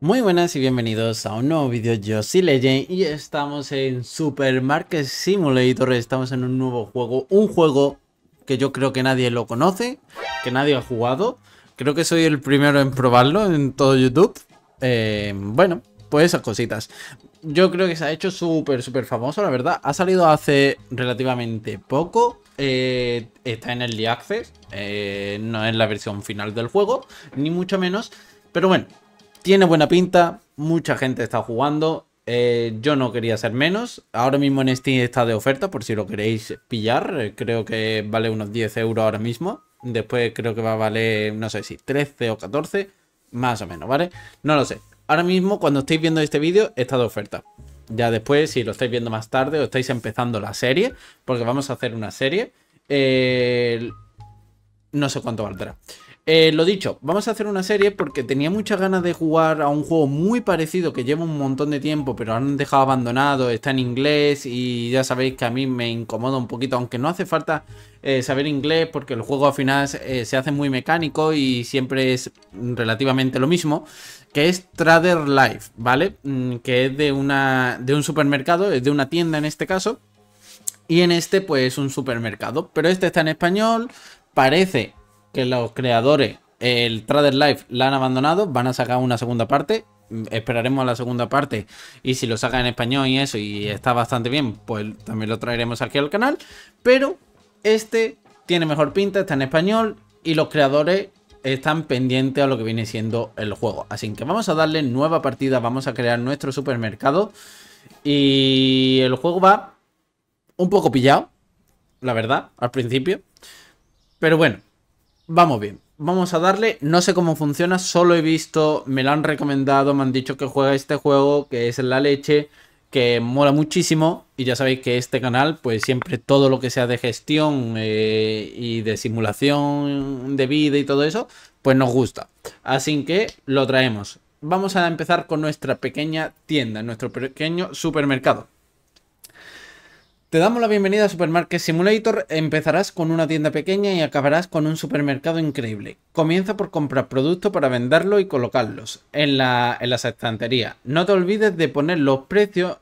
Muy buenas y bienvenidos a un nuevo vídeo, yo soy Legend y estamos en Supermarket Simulator, estamos en un nuevo juego, un juego que yo creo que nadie lo conoce, que nadie ha jugado, creo que soy el primero en probarlo en todo YouTube, eh, bueno, pues esas cositas. Yo creo que se ha hecho súper, súper famoso, la verdad, ha salido hace relativamente poco, eh, está en Early Access, eh, no es la versión final del juego, ni mucho menos, pero bueno... Tiene buena pinta, mucha gente está jugando. Eh, yo no quería ser menos. Ahora mismo en Steam está de oferta, por si lo queréis pillar. Eh, creo que vale unos 10 euros ahora mismo. Después creo que va a valer, no sé si 13 o 14, más o menos, ¿vale? No lo sé. Ahora mismo, cuando estáis viendo este vídeo, está de oferta. Ya después, si lo estáis viendo más tarde o estáis empezando la serie, porque vamos a hacer una serie, eh, no sé cuánto valdrá. Eh, lo dicho, vamos a hacer una serie porque tenía muchas ganas de jugar a un juego muy parecido que lleva un montón de tiempo, pero han dejado abandonado, está en inglés y ya sabéis que a mí me incomoda un poquito, aunque no hace falta eh, saber inglés porque el juego al final eh, se hace muy mecánico y siempre es relativamente lo mismo, que es Trader Life, ¿vale? Mm, que es de, una, de un supermercado, es de una tienda en este caso. Y en este, pues, un supermercado. Pero este está en español. Parece que los creadores, el Trader Life, la han abandonado, van a sacar una segunda parte. Mm, esperaremos a la segunda parte y si lo sacan en español y eso y está bastante bien, pues también lo traeremos aquí al canal. Pero este tiene mejor pinta, está en español y los creadores están pendientes a lo que viene siendo el juego. Así que vamos a darle nueva partida, vamos a crear nuestro supermercado. Y el juego va un poco pillado, la verdad, al principio. Pero bueno, vamos bien. Vamos a darle, no sé cómo funciona, solo he visto, me lo han recomendado, me han dicho que juega este juego, que es la leche, que mola muchísimo y ya sabéis que este canal pues siempre todo lo que sea de gestión eh, y de simulación de vida y todo eso pues nos gusta así que lo traemos vamos a empezar con nuestra pequeña tienda nuestro pequeño supermercado te damos la bienvenida a Supermarket Simulator. Empezarás con una tienda pequeña y acabarás con un supermercado increíble. Comienza por comprar productos para venderlos y colocarlos en, la, en las estanterías. No te olvides de poner los precios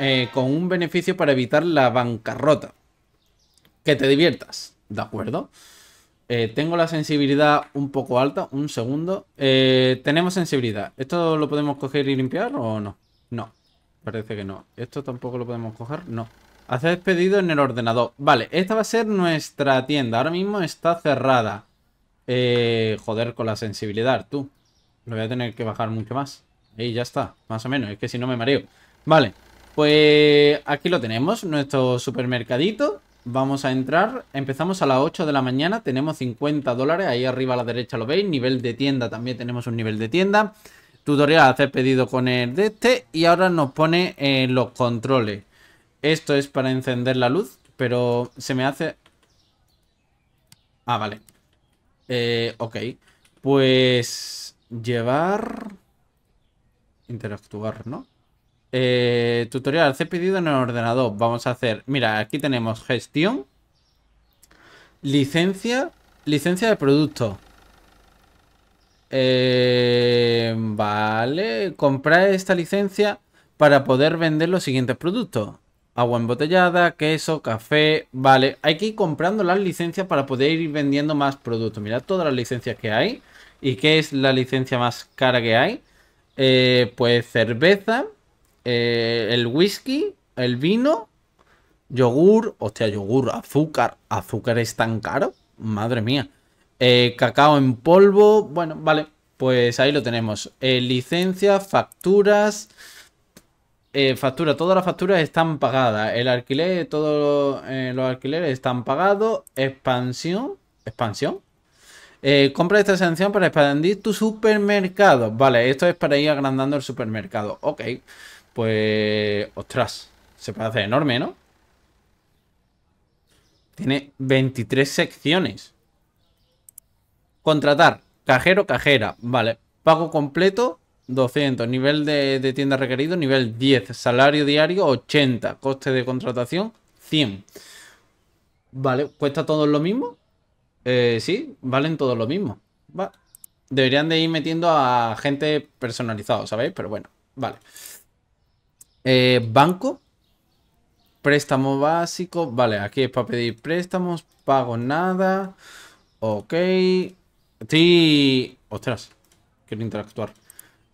eh, con un beneficio para evitar la bancarrota. Que te diviertas, ¿de acuerdo? Eh, tengo la sensibilidad un poco alta, un segundo. Eh, tenemos sensibilidad. ¿Esto lo podemos coger y limpiar o no? No, parece que no. ¿Esto tampoco lo podemos coger? No. Hacer pedido en el ordenador. Vale, esta va a ser nuestra tienda. Ahora mismo está cerrada. Eh, joder, con la sensibilidad, tú. Lo voy a tener que bajar mucho más. Y ya está, más o menos. Es que si no me mareo. Vale, pues aquí lo tenemos, nuestro supermercadito. Vamos a entrar. Empezamos a las 8 de la mañana. Tenemos 50 dólares. Ahí arriba a la derecha lo veis. Nivel de tienda también tenemos un nivel de tienda. Tutorial, hacer pedido con el de este. Y ahora nos pone los controles. Esto es para encender la luz, pero se me hace... Ah, vale. Eh, ok. Pues... Llevar... Interactuar, ¿no? Eh, tutorial, Hace pedido en el ordenador. Vamos a hacer... Mira, aquí tenemos gestión. Licencia. Licencia de producto. Eh, vale. Comprar esta licencia para poder vender los siguientes productos. Agua embotellada, queso, café... Vale, hay que ir comprando las licencias para poder ir vendiendo más productos. Mirad todas las licencias que hay. ¿Y qué es la licencia más cara que hay? Eh, pues cerveza, eh, el whisky, el vino, yogur, hostia, yogur, azúcar. ¿Azúcar es tan caro? Madre mía. Eh, cacao en polvo, bueno, vale. Pues ahí lo tenemos. licencia, facturas... Eh, factura, todas las facturas están pagadas. El alquiler, todos eh, los, alquileres están pagados. Expansión, expansión. Eh, compra esta sanción para expandir tu supermercado. Vale, esto es para ir agrandando el supermercado. Ok, pues. Ostras, se parece enorme, ¿no? Tiene 23 secciones. Contratar, cajero, cajera. Vale, pago completo 200. Nivel de, tienda requerido, nivel 10. Salario diario, 80. Coste de contratación, 100. Vale, ¿cuesta todo lo mismo? Eh, sí, valen todos lo mismo. Va. Deberían de ir metiendo a gente personalizado, ¿sabéis? Pero bueno, vale. Eh, banco. Préstamo básico. Vale, aquí es para pedir préstamos. Pago nada. Ok. sí Ostras, quiero interactuar.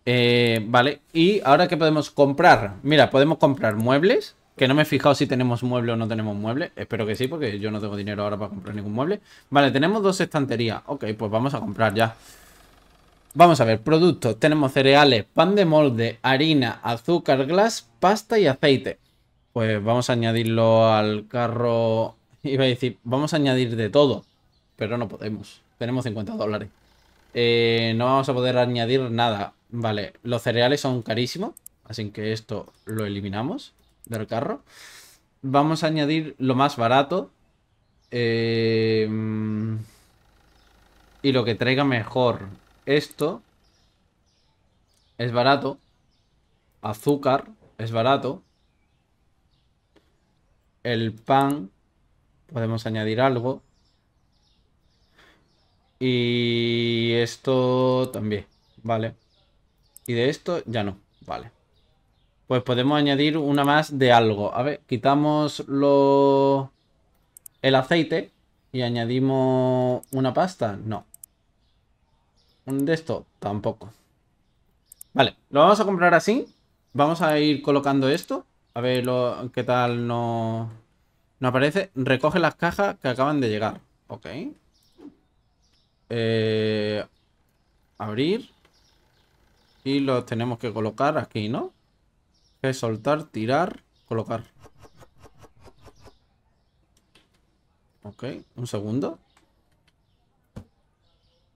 Eh, vale, y ahora que podemos comprar, mira, podemos comprar muebles, que no me he fijado si tenemos mueble o no tenemos mueble, espero que sí, porque yo no tengo dinero ahora para comprar ningún mueble. Vale, tenemos dos estanterías, ok, pues vamos a comprar ya. Vamos a ver, productos, tenemos cereales, pan de molde, harina, azúcar, glass, pasta y aceite. Pues vamos a añadirlo al carro, iba a decir, vamos a añadir de todo, pero no podemos, tenemos 50 dólares. Eh, no vamos a poder añadir nada. Vale, los cereales son carísimos, así que esto lo eliminamos del carro. Vamos a añadir lo más barato. Eh, y lo que traiga mejor. Esto es barato. Azúcar es barato. El pan, podemos añadir algo. Y esto también, vale. Y de esto ya no, vale. Pues podemos añadir una más de algo. A ver, quitamos lo... el aceite y añadimos una pasta. No. De esto tampoco. Vale, lo vamos a comprar así. Vamos a ir colocando esto. A ver lo, qué tal no, no aparece. Recoge las cajas que acaban de llegar. Ok. Eh, abrir. Y los tenemos que colocar aquí, ¿no? Que soltar, tirar, colocar. Ok, un segundo.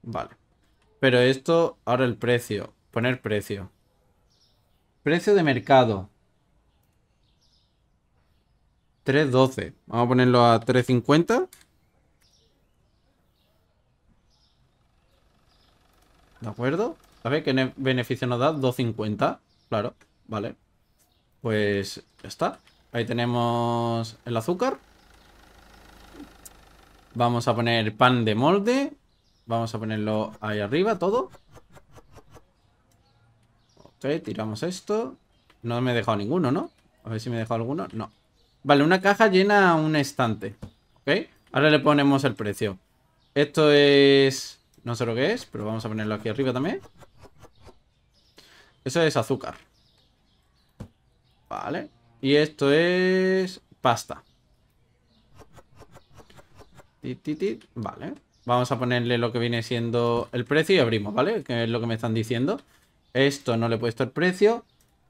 Vale. Pero esto, ahora el precio. Poner precio. Precio de mercado. 3.12. Vamos a ponerlo a 3.50. ¿De acuerdo? A ver qué beneficio nos da. 250. Claro, vale. Pues ya está. Ahí tenemos el azúcar. Vamos a poner pan de molde. Vamos a ponerlo ahí arriba, todo. Ok, tiramos esto. No me he dejado ninguno, ¿no? A ver si me he dejado alguno. No. Vale, una caja llena un estante. Ok. Ahora le ponemos el precio. Esto es no sé lo que es, pero vamos a ponerlo aquí arriba también. Eso es azúcar. Vale. Y esto es pasta. Vale. Vamos a ponerle lo que viene siendo el precio y abrimos, ¿vale? Que es lo que me están diciendo. Esto no le he puesto el precio.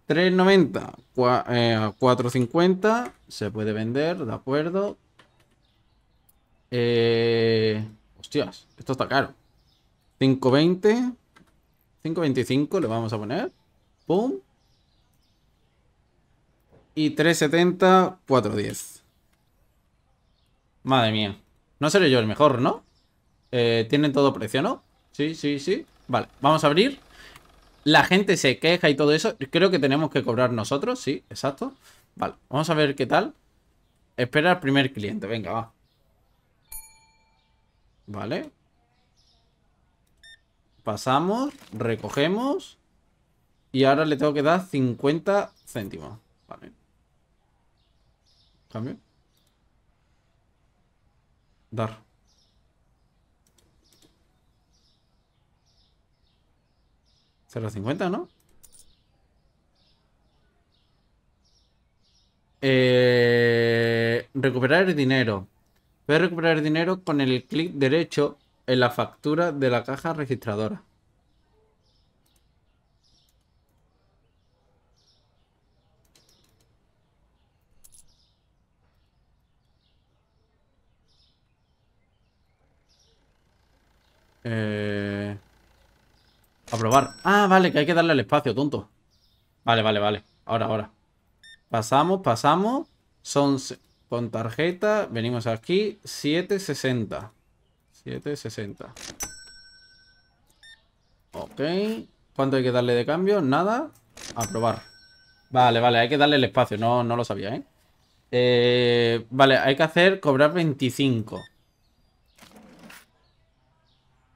3.90, 4.50. Eh, Se puede vender, de acuerdo. Eh, hostias, esto está caro. 520. 525 le vamos a poner. Pum. Y 370, 410. Madre mía. No seré yo el mejor, ¿no? Eh, Tienen todo precio, ¿no? Sí, sí, sí. Vale, vamos a abrir. La gente se queja y todo eso. Creo que tenemos que cobrar nosotros, sí, exacto. Vale, vamos a ver qué tal. Espera al primer cliente, venga, va. Vale, Pasamos, recogemos. Y ahora le tengo que dar 50 céntimos. Vale. Cambio. Dar. 0.50, 50, ¿no? Eh, recuperar el dinero. a recuperar el dinero con el clic derecho en la factura de la caja registradora. Eh... Aprobar. Ah, vale, que hay que darle al espacio, tonto. Vale, vale, vale. Ahora, ahora. Pasamos, pasamos. Son con tarjeta. Venimos aquí. 760. 760. Ok. ¿Cuánto hay que darle de cambio? Nada. A probar Vale, vale, hay que darle el espacio. No, no lo sabía, ¿eh? ¿eh? Vale, hay que hacer cobrar 25.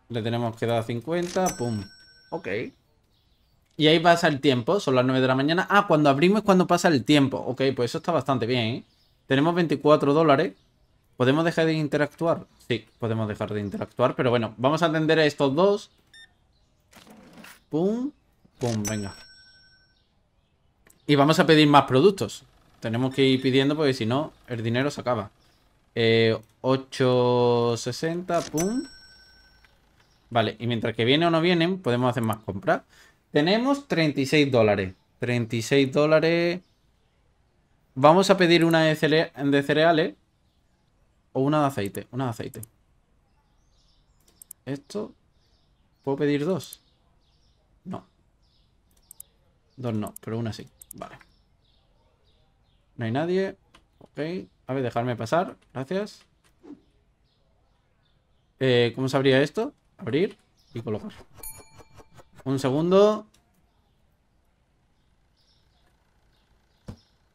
Le tenemos que dar 50. Pum. Ok. Y ahí pasa el tiempo. Son las 9 de la mañana. Ah, cuando abrimos es cuando pasa el tiempo. Ok, pues eso está bastante bien, ¿eh? Tenemos 24 dólares. ¿Podemos dejar de interactuar? Sí, podemos dejar de interactuar, pero bueno, vamos a atender a estos dos. Pum, pum, venga. Y vamos a pedir más productos. Tenemos que ir pidiendo porque si no, el dinero se acaba. 860, eh, pum. Vale, y mientras que vienen o no vienen, podemos hacer más compras. Tenemos 36 dólares. 36 dólares. Vamos a pedir una de, de cereales. O una de aceite, una de aceite. Esto. ¿Puedo pedir dos? No. Dos no, pero una sí. Vale. No hay nadie. Ok. A ver, dejarme pasar. Gracias. Eh, ¿Cómo se abría esto? Abrir y colocar. Un segundo.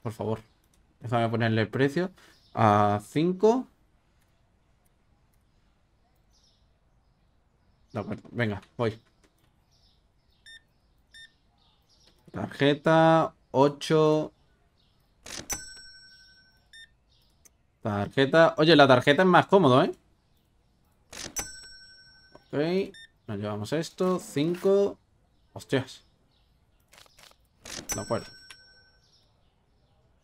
Por favor. Déjame ponerle el precio a 5. venga, voy. Tarjeta 8. Tarjeta. Oye, la tarjeta es más cómodo, ¿eh? Ok. Nos llevamos esto. 5. Hostias. De acuerdo.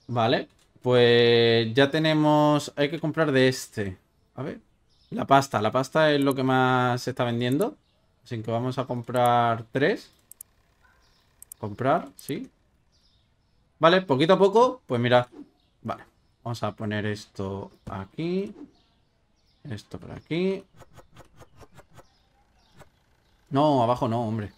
Vale. Pues ya tenemos... Hay que comprar de este. A ver. La pasta. La pasta es lo que más se está vendiendo. Así que vamos a comprar tres. Comprar, sí. Vale, poquito a poco. Pues mira. Vale. Vamos a poner esto aquí. Esto por aquí. No, abajo no, hombre.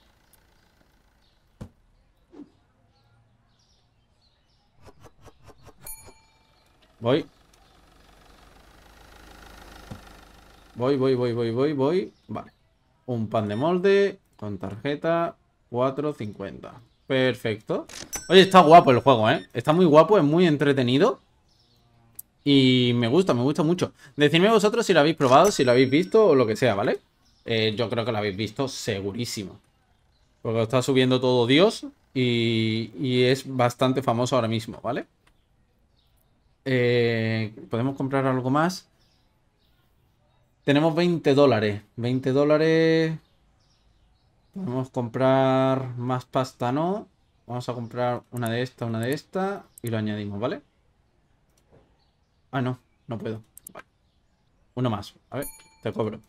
Voy. Voy, voy, voy, voy, voy, voy. Vale. Un pan de molde con tarjeta 4.50. Perfecto. Oye, está guapo el juego, ¿eh? Está muy guapo, es muy entretenido. Y me gusta, me gusta mucho. Decidme vosotros si lo habéis probado, si lo habéis visto o lo que sea, ¿vale? Eh, yo creo que lo habéis visto segurísimo. Porque está subiendo todo Dios y, es bastante famoso ahora mismo, ¿vale? Eh, ¿Podemos comprar algo más? Tenemos 20 dólares. 20 dólares. Podemos comprar más pasta, ¿no? Vamos a comprar una de esta, una de esta. Y lo añadimos, ¿vale? Ah, no. No puedo. Uno más. A ver, te cobro.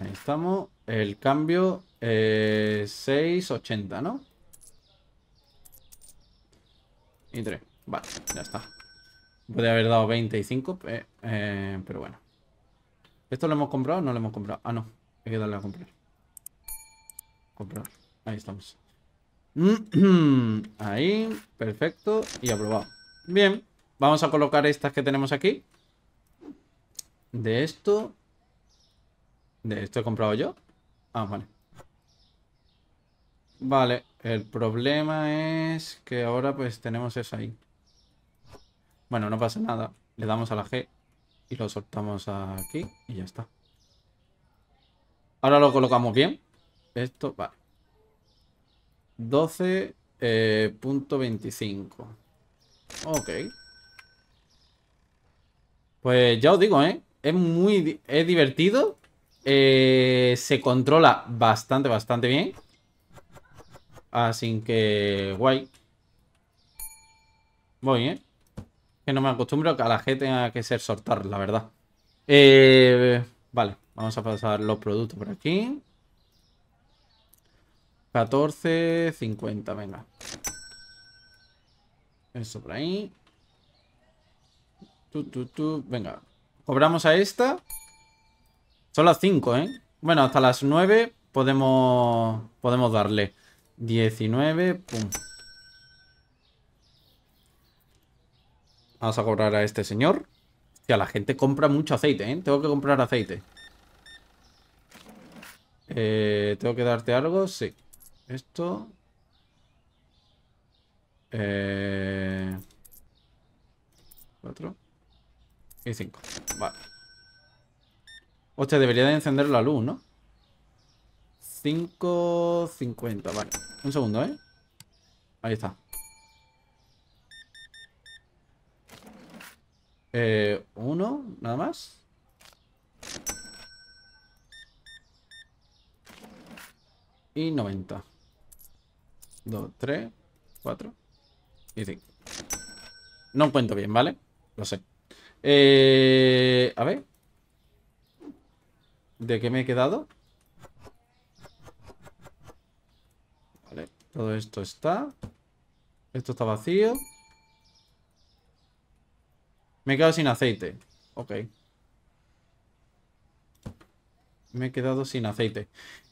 Ahí estamos. El cambio es 6.80, ¿no? Y 3. Vale, ya está. Puede haber dado 25, eh, pero bueno. ¿Esto lo hemos comprado o no lo hemos comprado? Ah, no. Hay que darle a comprar. Comprar. Ahí estamos. Ahí. Perfecto. Y aprobado. Bien. Vamos a colocar estas que tenemos aquí. De esto. De esto he comprado yo. Ah, vale. Vale. El problema es que ahora pues tenemos eso ahí. Bueno, no pasa nada. Le damos a la G y lo soltamos aquí y ya está. Ahora lo colocamos bien. Esto, vale. 12.25. Eh, ok. Pues ya os digo, ¿eh? Es muy es divertido. Eh, se controla bastante, bastante bien. Así que guay. Voy, ¿eh? Que no me acostumbro a la G tenga que ser sortar, la verdad. Eh, vale, vamos a pasar los productos por aquí. 14, 50, venga. Eso por ahí. Tú, Venga. Cobramos a esta. Son las 5, ¿eh? Bueno, hasta las 9 podemos, podemos darle. 19, pum. Vamos a cobrar a este señor. Hostia, la gente compra mucho aceite, ¿eh? Tengo que comprar aceite. Eh, ¿Tengo que darte algo? Sí. Esto. Eh... Cuatro. Y cinco. Vale. Hostia, debería de encender la luz, ¿no? 5.50, vale. Un segundo, ¿eh? Ahí está. Eh, uno, nada más. Y 90. 2, 3, 4 y 5. No cuento bien, ¿vale? Lo sé. Eh, a ver. ¿De qué me he quedado? Vale, todo esto está. Esto está vacío. Me he quedado sin aceite. Ok. Me he quedado sin aceite.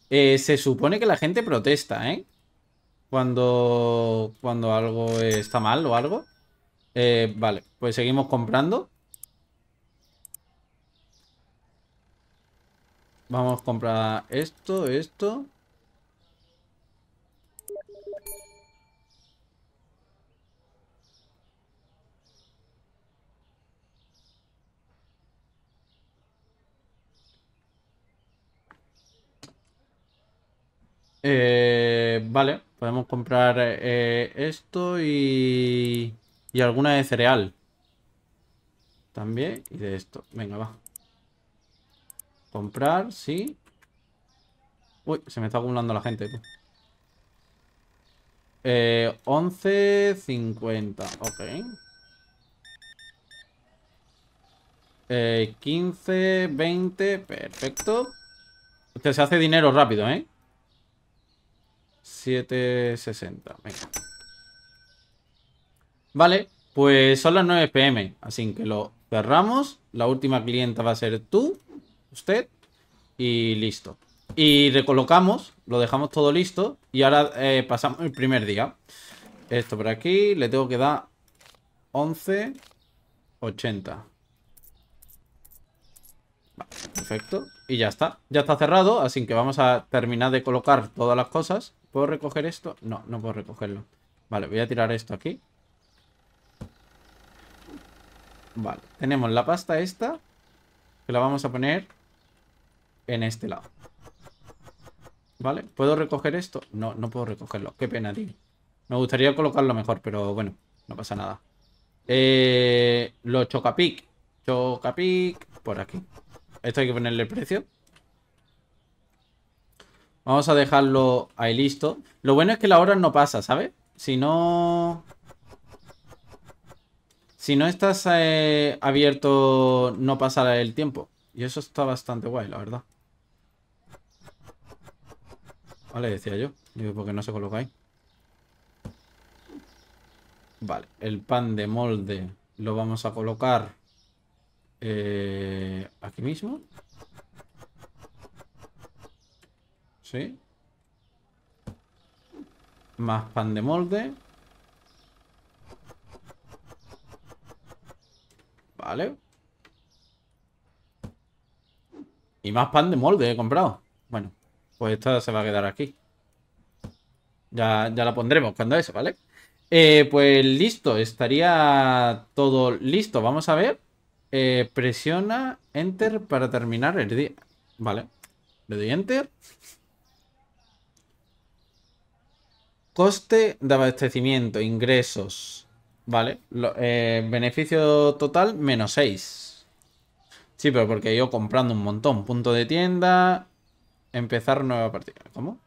Eh, se supone que la gente protesta, ¿eh? Cuando, cuando algo está mal o algo. Eh, vale, pues seguimos comprando. Vamos a comprar esto, esto. Eh, vale, podemos comprar eh, esto y, alguna de cereal. También y de esto. Venga, va. Comprar, sí. Uy, se me está acumulando la gente. 11 50 11.50, ok. 15, eh, 20, perfecto. Usted se hace dinero rápido, ¿eh? 7.60, venga. Vale, pues son las 9 pm, así que lo cerramos. La última clienta va a ser tú, usted, y listo. Y recolocamos, lo dejamos todo listo y ahora eh, pasamos el primer día. Esto por aquí, le tengo que dar 11.80. 80. perfecto. Y ya está. Ya está cerrado, así que vamos a terminar de colocar todas las cosas. ¿Puedo recoger esto? No, no puedo recogerlo. Vale, voy a tirar esto aquí. Vale, tenemos la pasta esta, que la vamos a poner en este lado. ¿Vale? ¿Puedo recoger esto? No, no puedo recogerlo. Qué pena, tío. Me gustaría colocarlo mejor, pero bueno, no pasa nada. Eh, los chocapic. Chocapic por aquí. Esto hay que ponerle precio. Vamos a dejarlo ahí listo. Lo bueno es que la hora no pasa, ¿sabes? Si no... Si no estás eh, abierto, no pasará el tiempo. Y eso está bastante guay, la verdad. Vale, ah, decía yo. Digo, porque no se coloca ahí. Vale, el pan de molde lo vamos a colocar eh, aquí mismo. Más pan de molde. Vale. Y más pan de molde he comprado. Bueno, pues esta se va a quedar aquí. Ya, la pondremos cuando eso, ¿vale? Eh, pues listo, estaría todo listo. Vamos a ver. Eh, presiona Enter para terminar el día. Vale. Le doy Enter. Coste de abastecimiento, ingresos. Vale. Eh, beneficio total, menos 6. Sí, pero porque yo comprando un montón. Punto de tienda. Empezar nueva partida. ¿Cómo?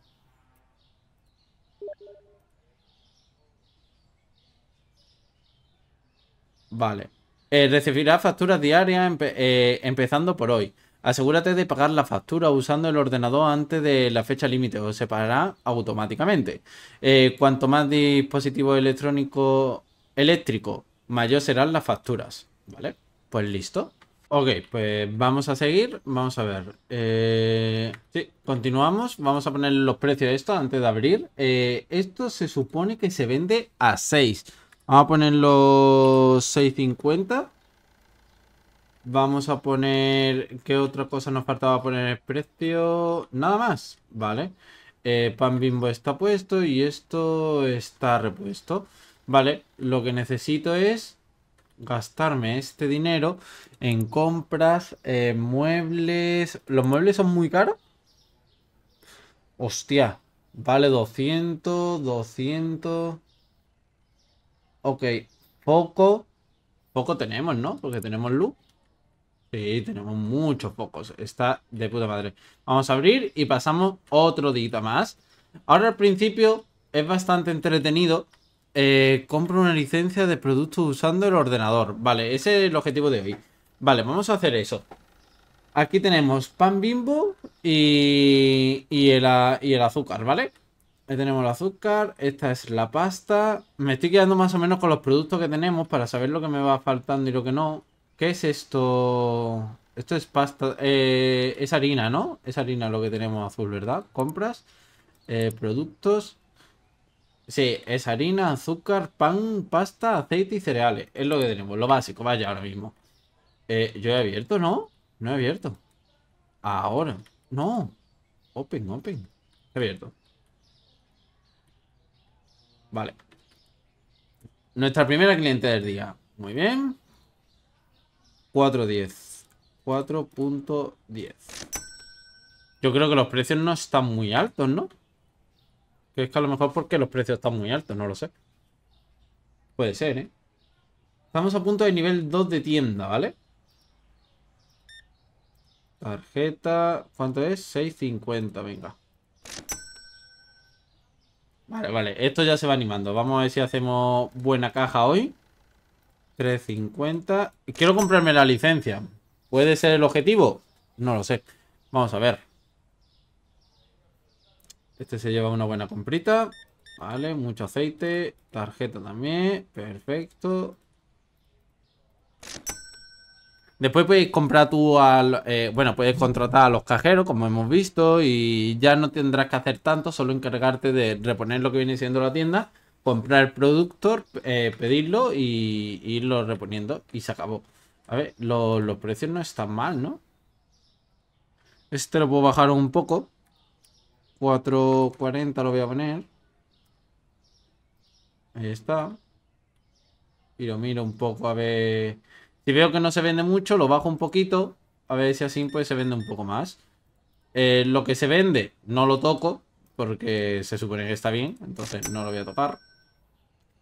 Vale. Eh, recibirá facturas diarias eh, empezando por hoy. Asegúrate de pagar la factura usando el ordenador antes de la fecha límite o se pagará automáticamente. Eh, cuanto más dispositivo electrónico eléctrico, mayor serán las facturas. ¿Vale? Pues listo. Ok, pues vamos a seguir. Vamos a ver. Eh, sí, continuamos. Vamos a poner los precios de esto antes de abrir. Eh, esto se supone que se vende a 6. Vamos a poner los 6.50. Vamos a poner... ¿Qué otra cosa nos faltaba poner el precio? Nada más, vale. Eh, pan bimbo está puesto y esto está repuesto. Vale, lo que necesito es gastarme este dinero en compras, eh, muebles... ¿Los muebles son muy caros? Hostia, vale 200, 200... Ok, poco... Poco tenemos, ¿no? Porque tenemos luz. Sí, tenemos muchos pocos, Está de puta madre. Vamos a abrir y pasamos otro día más. Ahora al principio es bastante entretenido. Eh, compro una licencia de productos usando el ordenador. Vale, ese es el objetivo de hoy. Vale, vamos a hacer eso. Aquí tenemos pan bimbo y, y, el, y el azúcar, ¿vale? Ahí tenemos el azúcar, esta es la pasta. Me estoy quedando más o menos con los productos que tenemos para saber lo que me va faltando y lo que no. ¿Qué es esto? Esto es pasta... Eh, es harina, ¿no? Es harina lo que tenemos azul, ¿verdad? Compras, eh, productos... Sí, es harina, azúcar, pan, pasta, aceite y cereales. Es lo que tenemos, lo básico, vaya, ahora mismo. Eh, yo he abierto, ¿no? No he abierto. Ahora. No. Open, open. He abierto. Vale. Nuestra primera cliente del día. Muy bien. 4.10. 4.10. Yo creo que los precios no están muy altos, ¿no? Que es que a lo mejor porque los precios están muy altos, no lo sé. Puede ser, ¿eh? Estamos a punto de nivel 2 de tienda, ¿vale? Tarjeta... ¿Cuánto es? 6.50, venga. Vale, vale. Esto ya se va animando. Vamos a ver si hacemos buena caja hoy. 350. Quiero comprarme la licencia. ¿Puede ser el objetivo? No lo sé. Vamos a ver. Este se lleva una buena comprita. Vale, mucho aceite. Tarjeta también. Perfecto. Después puedes comprar tú al... Eh, bueno, puedes contratar a los cajeros, como hemos visto, y ya no tendrás que hacer tanto, solo encargarte de reponer lo que viene siendo la tienda comprar el productor, eh, pedirlo y, irlo reponiendo. Y se acabó. A ver, los precios no están mal, ¿no? Este lo puedo bajar un poco. 4.40 lo voy a poner. Ahí está. Y lo miro un poco a ver... Si veo que no se vende mucho, lo bajo un poquito. A ver si así pues se vende un poco más. Eh, lo que se vende no lo toco porque se supone que está bien. Entonces no lo voy a tocar.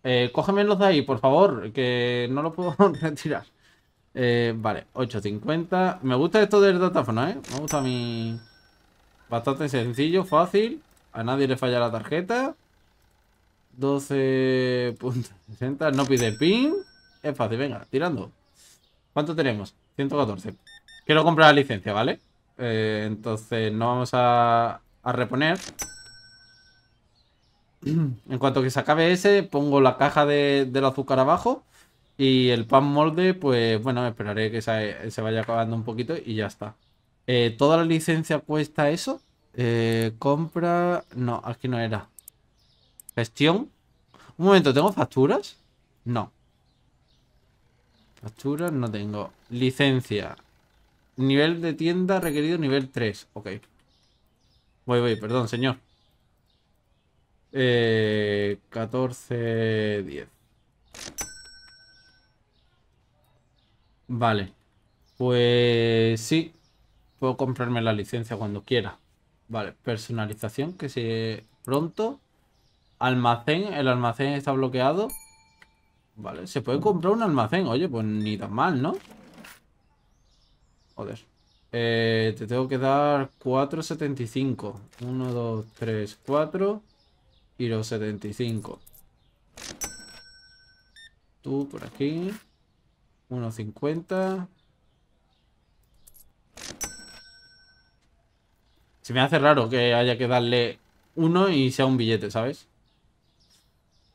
Eh, Cógeme los de ahí, por favor, que no lo puedo retirar. Eh, vale, 8.50. Me gusta esto del datáfono, ¿eh? Me gusta mi... Bastante sencillo, fácil. A nadie le falla la tarjeta. 12.60. No pide pin. Es fácil, venga, tirando. ¿Cuánto tenemos? 114. Quiero comprar la licencia, ¿vale? Eh, entonces no vamos a, a reponer. En cuanto que se acabe ese, pongo la caja del azúcar abajo y el pan molde, pues bueno, esperaré que se, vaya acabando un poquito y ya está. Eh, ¿Toda la licencia cuesta eso? Eh, compra... No, aquí no era. Gestión. Un momento, ¿tengo facturas? No. Facturas no tengo. Licencia. Nivel de tienda requerido nivel 3. Ok. Voy, voy, perdón, señor. Eh, 14, 10. Vale. Pues sí. Puedo comprarme la licencia cuando quiera. Vale, personalización, que si Pronto. Almacén, el almacén está bloqueado. Vale, se puede comprar un almacén. Oye, pues ni tan mal, ¿no? Joder. Eh, te tengo que dar 4.75. 1, 2, 3, 4 y los 75. Tú por aquí. 1.50. Se me hace raro que haya que darle uno y sea un billete, ¿sabes?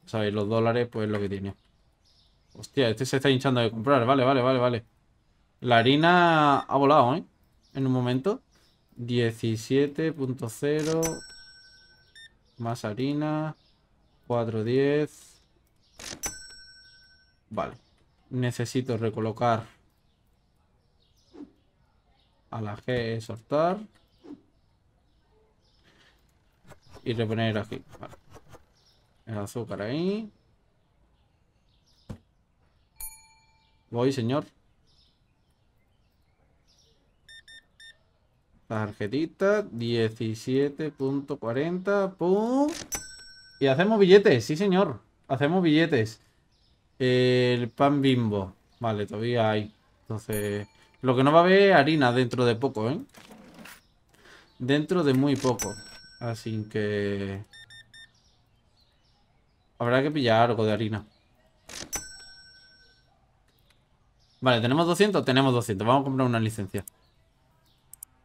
¿sabes? los dólares, pues lo que tiene. Hostia, este se está hinchando de comprar. Vale, vale, vale, vale. La harina ha volado, ¿eh? En un momento. 17.0. Más harina. 410 Vale. Necesito recolocar a la G sortar. Y reponer aquí. Vale. El azúcar ahí. Voy, señor. Tarjetita, 17.40, pum. Y hacemos billetes, sí señor. Hacemos billetes. El pan bimbo. Vale, todavía hay. Entonces, lo que no va a haber harina dentro de poco, ¿eh? Dentro de muy poco. Así que... Habrá que pillar algo de harina. Vale, ¿tenemos 200? Tenemos 200. Vamos a comprar una licencia.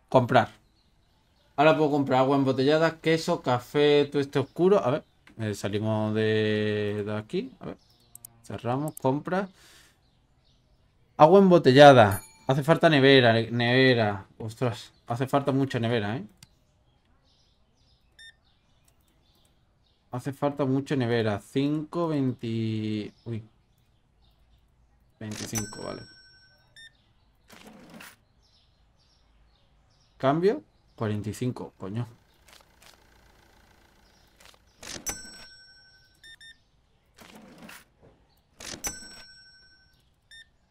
Comprar. Ahora puedo comprar agua embotellada, queso, café, todo este oscuro. A ver, eh, salimos de, de aquí. A ver, cerramos, compra. Agua embotellada. Hace falta nevera, nevera. Ostras, hace falta mucha nevera, ¿eh? Hace falta mucha nevera. 5, 20... Uy. 25, vale. Cambio, 45, coño.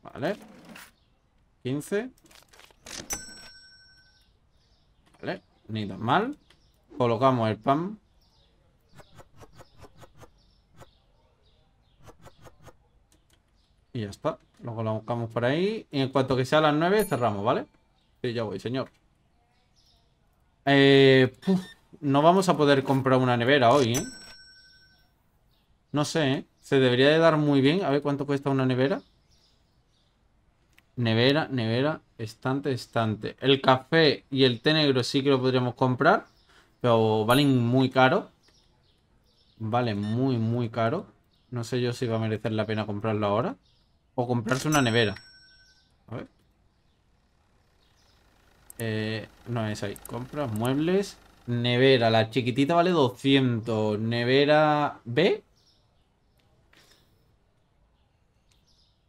Vale. 15. Vale, ni tan mal. Colocamos el pan. Y ya está. Lo colocamos por ahí. Y en cuanto que sea las 9 cerramos, ¿vale? Sí, ya voy, señor. Eh, no vamos a poder comprar una nevera hoy, ¿eh? No sé, ¿eh? Se debería de dar muy bien. A ver cuánto cuesta una nevera. Nevera, nevera, estante, estante. El café y el té negro sí que lo podríamos comprar. Pero valen muy caro. Vale muy, muy caro. No sé yo si va a merecer la pena comprarlo ahora. O comprarse una nevera. A ver. Eh, no es ahí. Compras, muebles. Nevera, la chiquitita vale 200. Nevera B.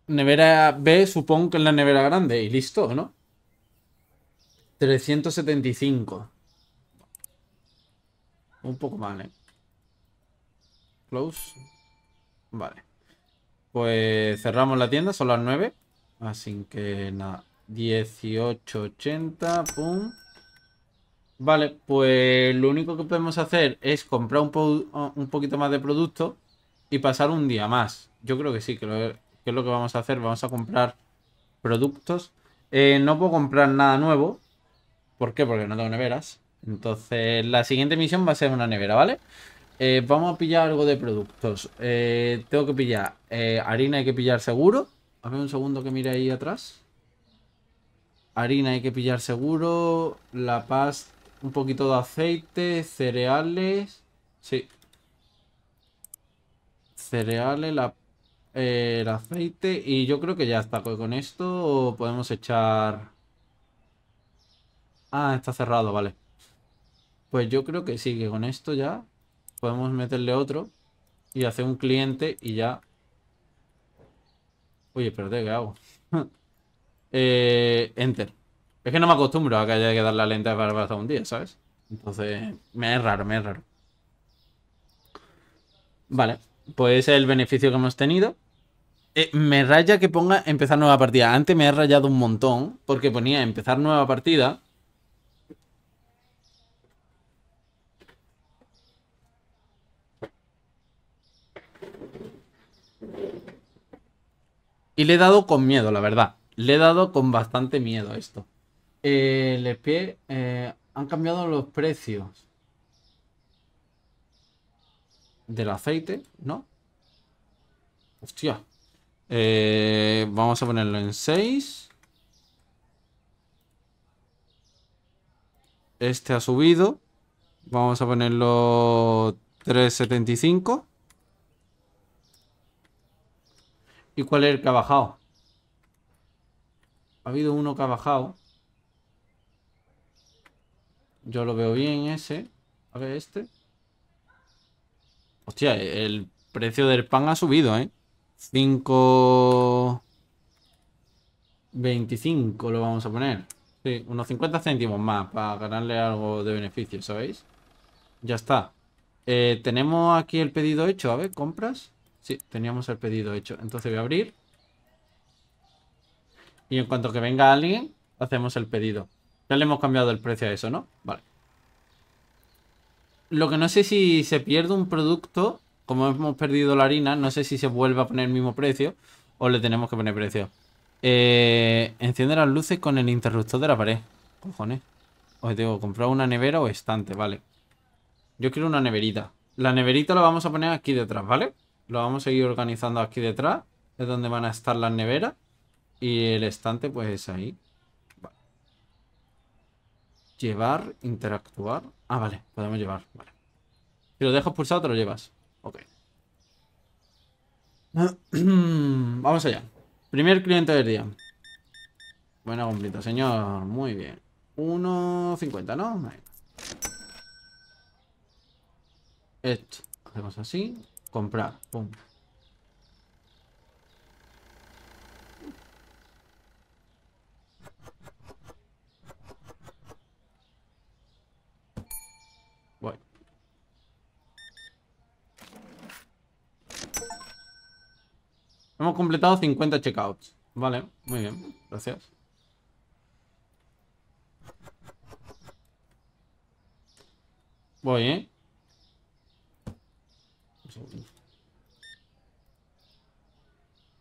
Nevera B supongo que es la nevera grande. Y listo, ¿no? 375. Un poco mal ¿eh? Close. Vale. Pues cerramos la tienda, son las 9. Así que nada. 1880, Vale, pues lo único que podemos hacer es comprar un, poquito más de producto y pasar un día más. Yo creo que sí, que, es lo que vamos a hacer. Vamos a comprar productos. Eh, no puedo comprar nada nuevo. ¿Por qué? Porque no tengo neveras. Entonces, la siguiente misión va a ser una nevera, ¿vale? Eh, vamos a pillar algo de productos. Eh, tengo que pillar harina, hay que pillar seguro. A ver un segundo que mire ahí atrás. Harina hay que pillar seguro. La paz, un poquito de aceite, cereales. Sí. Cereales, la, eh, el aceite. Y yo creo que ya está. Con esto podemos echar... Ah, está cerrado, vale. Pues yo creo que sí, que con esto ya podemos meterle otro y hacer un cliente y ya... Oye, pero ¿qué hago? eh, Enter. Es que no me acostumbro a que haya que dar la lenta para pasar un día, ¿sabes? Entonces, me es raro, me es raro. Vale, pues es el beneficio que hemos tenido. Eh, me raya que ponga empezar nueva partida. Antes me ha rayado un montón porque ponía empezar nueva partida. Y le he dado con miedo, la verdad. Le he dado con bastante miedo a esto. el eh, EP, eh, han cambiado los precios del aceite, ¿no? Hostia. Eh, vamos a ponerlo en 6. Este ha subido. Vamos a ponerlo 3.75. ¿Y cuál es el que ha bajado? Ha habido uno que ha bajado. Yo lo veo bien ese. A ver este. Hostia, el precio del pan ha subido, ¿eh? 5... 25 lo vamos a poner. Sí, unos 50 céntimos más para ganarle algo de beneficio, ¿sabéis? Ya está. Eh, tenemos aquí el pedido hecho. A ver, compras. Sí, teníamos el pedido hecho. Entonces voy a abrir. Y en cuanto que venga alguien, hacemos el pedido. Ya le hemos cambiado el precio a eso, ¿no? Vale. Lo que no sé si se pierde un producto, como hemos perdido la harina, no sé si se vuelve a poner el mismo precio o le tenemos que poner precio. Eh, enciende las luces con el interruptor de la pared. Cojones. tengo que comprar una nevera o estante, vale. Yo quiero una neverita. La neverita la vamos a poner aquí detrás, ¿vale? Lo vamos a seguir organizando aquí detrás. Es donde van a estar las neveras. Y el estante pues es ahí. Llevar, interactuar. Ah, vale, podemos llevar. Vale. Si lo dejas pulsado te lo llevas. Ok. Vamos allá. Primer cliente del día. Buena completa, señor. Muy bien. 1.50, ¿no? Esto. Hacemos así. Comprar. Pum. Hemos completado 50 checkouts. Vale, muy bien. Gracias. Voy, ¿eh?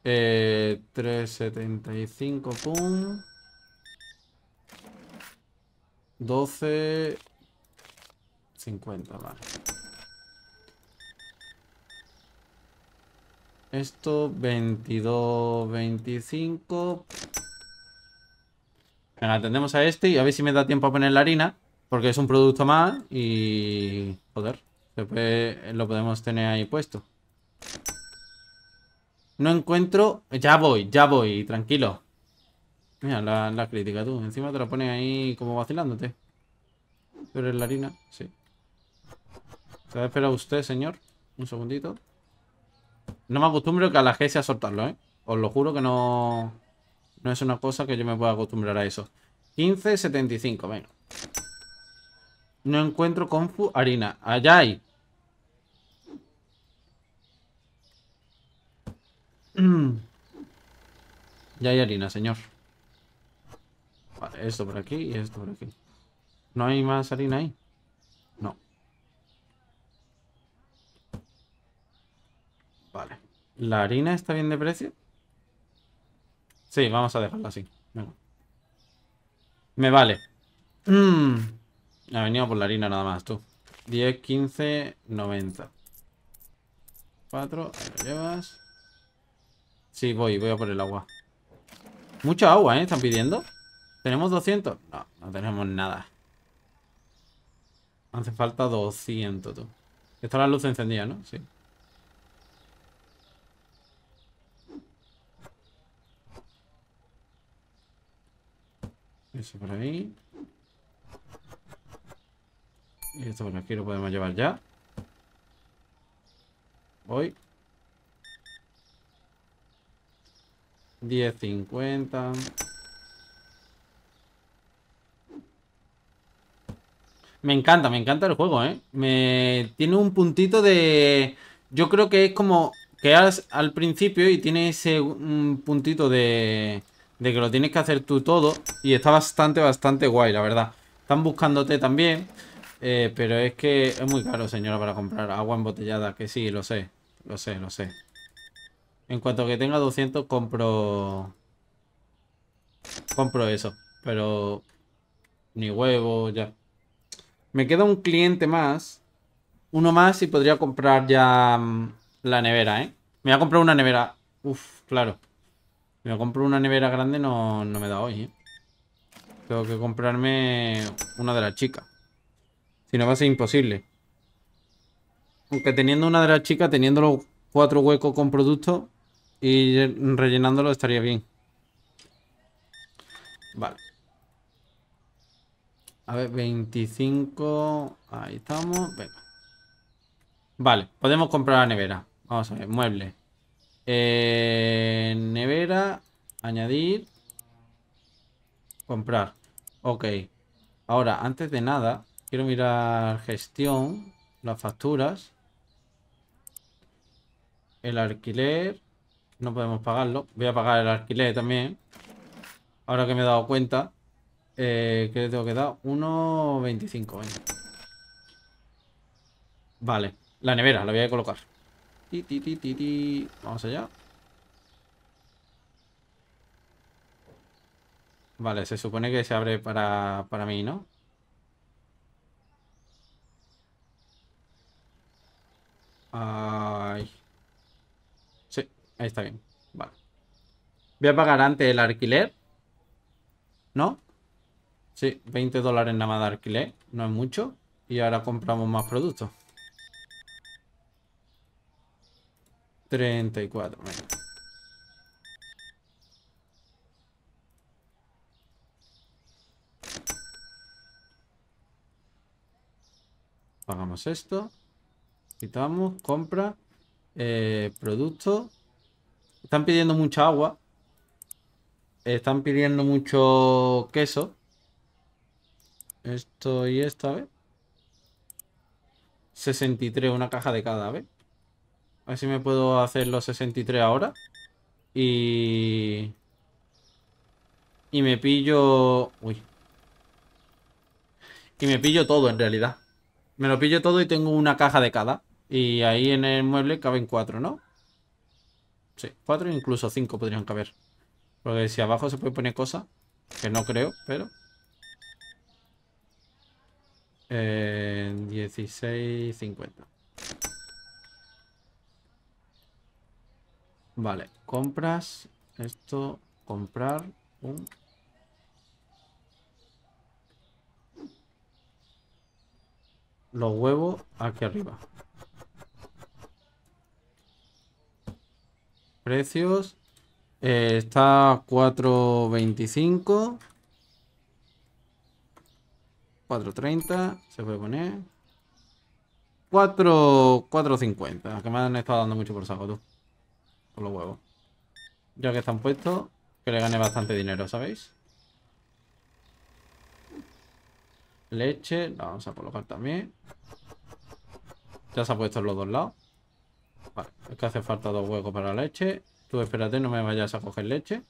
Eh, 375, pum. 12, 50, vale. Esto, 22, 25. Venga, atendemos a este y a ver si me da tiempo a poner la harina. Porque es un producto más y... Joder, lo podemos tener ahí puesto. No encuentro... Ya voy, ya voy, tranquilo. Mira, la, crítica tú. Encima te la pones ahí como vacilándote. Pero es la harina, sí. ¿Se va a usted, señor? Un segundito. No me acostumbro que a la G sea soltarlo, ¿eh? Os lo juro que no... No es una cosa que yo me pueda acostumbrar a eso. 15.75, venga. No encuentro Confu harina. Allá hay. Ya hay harina, señor. Vale, esto por aquí y esto por aquí. No hay más harina ahí. Vale. ¿La harina está bien de precio? Sí, vamos a dejarla así. Venga. Me vale. Mm. Ha venido por la harina nada más, tú. 10, 15, 90. 4, lo llevas. Sí, voy, voy a por el agua. Mucha agua, ¿eh? ¿Están pidiendo? ¿Tenemos 200? No, no tenemos nada. Hace falta 200, tú. Está la luz encendida, ¿no? Sí. Eso por ahí. Y esto por aquí lo podemos llevar ya. Voy. 10.50. Me encanta, me encanta el juego, ¿eh? Me tiene un puntito de... Yo creo que es como que al, principio y tiene ese un puntito de de que lo tienes que hacer tú todo. Y está bastante, bastante guay, la verdad. Están buscándote también. Eh, pero es que es muy caro, señora, para comprar agua embotellada. Que sí, lo sé. Lo sé, lo sé. En cuanto que tenga 200, compro... Compro eso. Pero... Ni huevo, ya. Me queda un cliente más. Uno más y podría comprar ya mm, la nevera, ¿eh? Me voy a comprar una nevera. Uf, claro. Si me compro una nevera grande no, me da hoy, ¿eh? Tengo que comprarme una de las chicas. Si no va a ser imposible. Aunque teniendo una de las chicas, teniendo los cuatro huecos con producto y rellenándolo estaría bien. Vale. A ver, 25... Ahí estamos. Venga. Vale, podemos comprar la nevera. Vamos a ver, muebles. Eh, nevera, añadir, comprar. Ok. Ahora, antes de nada, quiero mirar gestión, las facturas, el alquiler. No podemos pagarlo. Voy a pagar el alquiler también. Ahora que me he dado cuenta. Eh, que le tengo que dar? 1.25. Vale. La nevera, la voy a colocar. Ti, ti, Vamos allá. Vale, se supone que se abre para, mí, ¿no? Ay. Sí, ahí está bien. Vale. Voy a pagar antes el alquiler. ¿No? Sí, 20 dólares nada más de alquiler. No es mucho. Y ahora compramos más productos. 34, Pagamos esto. Quitamos, compra, eh, producto. Están pidiendo mucha agua. Están pidiendo mucho queso. Esto y esta, vez 63, una caja de cada, a ver si me puedo hacer los 63 ahora. Y... Y me pillo... Uy. Y me pillo todo, en realidad. Me lo pillo todo y tengo una caja de cada. Y ahí en el mueble caben cuatro, ¿no? Sí, cuatro incluso cinco podrían caber. Porque si abajo se puede poner cosas, que no creo, pero... Eh, 16, 50. Vale, compras, esto, comprar un... Los huevos aquí arriba. Precios. Eh, está 4.25. 4.30. Se puede poner. 4.50. Que me han estado dando mucho por saco tú los huevos. Ya que están puestos, que le gane bastante dinero, ¿sabéis? Leche, la vamos a colocar también. Ya se ha puesto en los dos lados. Vale, es que hace falta dos huecos para la leche. Tú espérate, no me vayas a coger leche.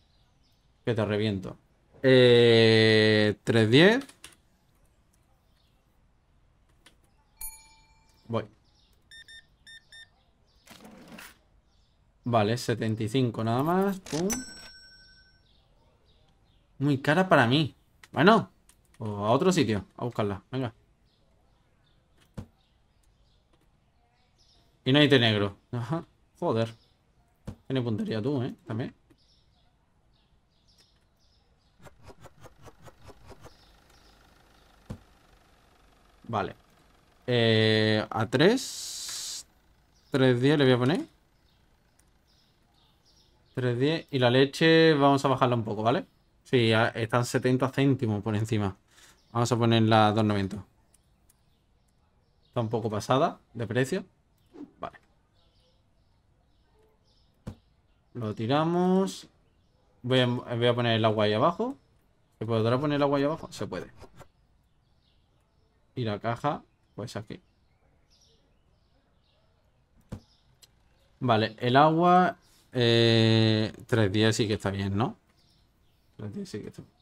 Que te reviento. Eh, 310. Vale, 75 nada más. Muy cara para mí. Bueno, pues a otro sitio, a buscarla. Venga. Y no hay té negro. Ajá. Joder. Tiene puntería tú, ¿eh? También. Vale. Eh, a 3. 3 días le voy a poner. 310 Y la leche vamos a bajarla un poco, ¿vale? Sí, están 70 céntimos por encima. Vamos a ponerla a 2,90. Está un poco pasada de precio. Vale. Lo tiramos. Voy a, voy a poner el agua ahí abajo. ¿Se podrá poner el agua ahí abajo? Se puede. Y la caja, pues aquí. Vale, el agua eh, tres días sí que está bien, ¿no? días sí que está bien.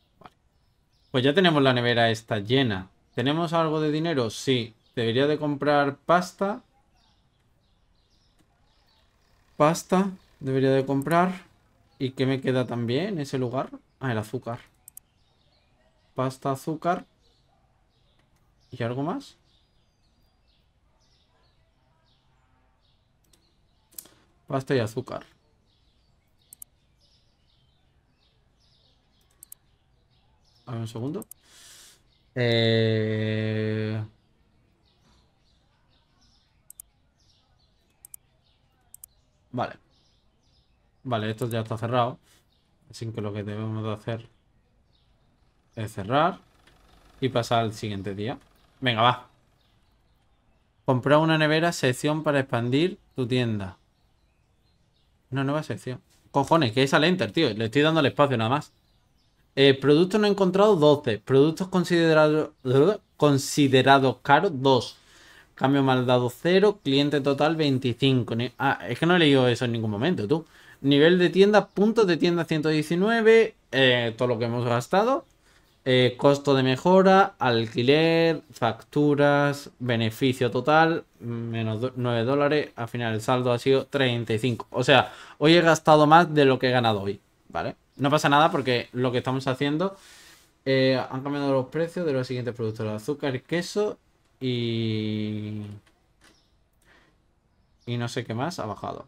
Pues ya tenemos la nevera esta llena. ¿Tenemos algo de dinero? Sí. Debería de comprar pasta. Pasta. Debería de comprar. ¿Y qué me queda también en ese lugar? Ah, el azúcar. Pasta, azúcar. ¿Y algo más? Pasta y azúcar. A ver un segundo. Eh, vale. Vale, esto ya está cerrado. Así que lo que debemos de hacer es cerrar y pasar al siguiente día. Venga, va. Comprar una nevera, sección para expandir tu tienda. Una nueva sección. Cojones, que es al enter, tío. Le estoy dando el espacio nada más. Eh, productos no encontrados, 12. Productos considerados caros, 2. Cambio mal dado 0. Cliente total, 25. ah, es que no he leído eso en ningún momento, tú. Nivel de tienda, puntos de tienda 119. Eh, todo lo que hemos gastado. Eh, costo de mejora, alquiler, facturas, beneficio total, menos 9 dólares. Al final el saldo ha sido 35. O sea, hoy he gastado más de lo que he ganado hoy, ¿vale? No pasa nada porque lo que estamos haciendo... Eh, han cambiado los precios de los siguientes productos. El azúcar, el queso y... Y no sé qué más ha bajado.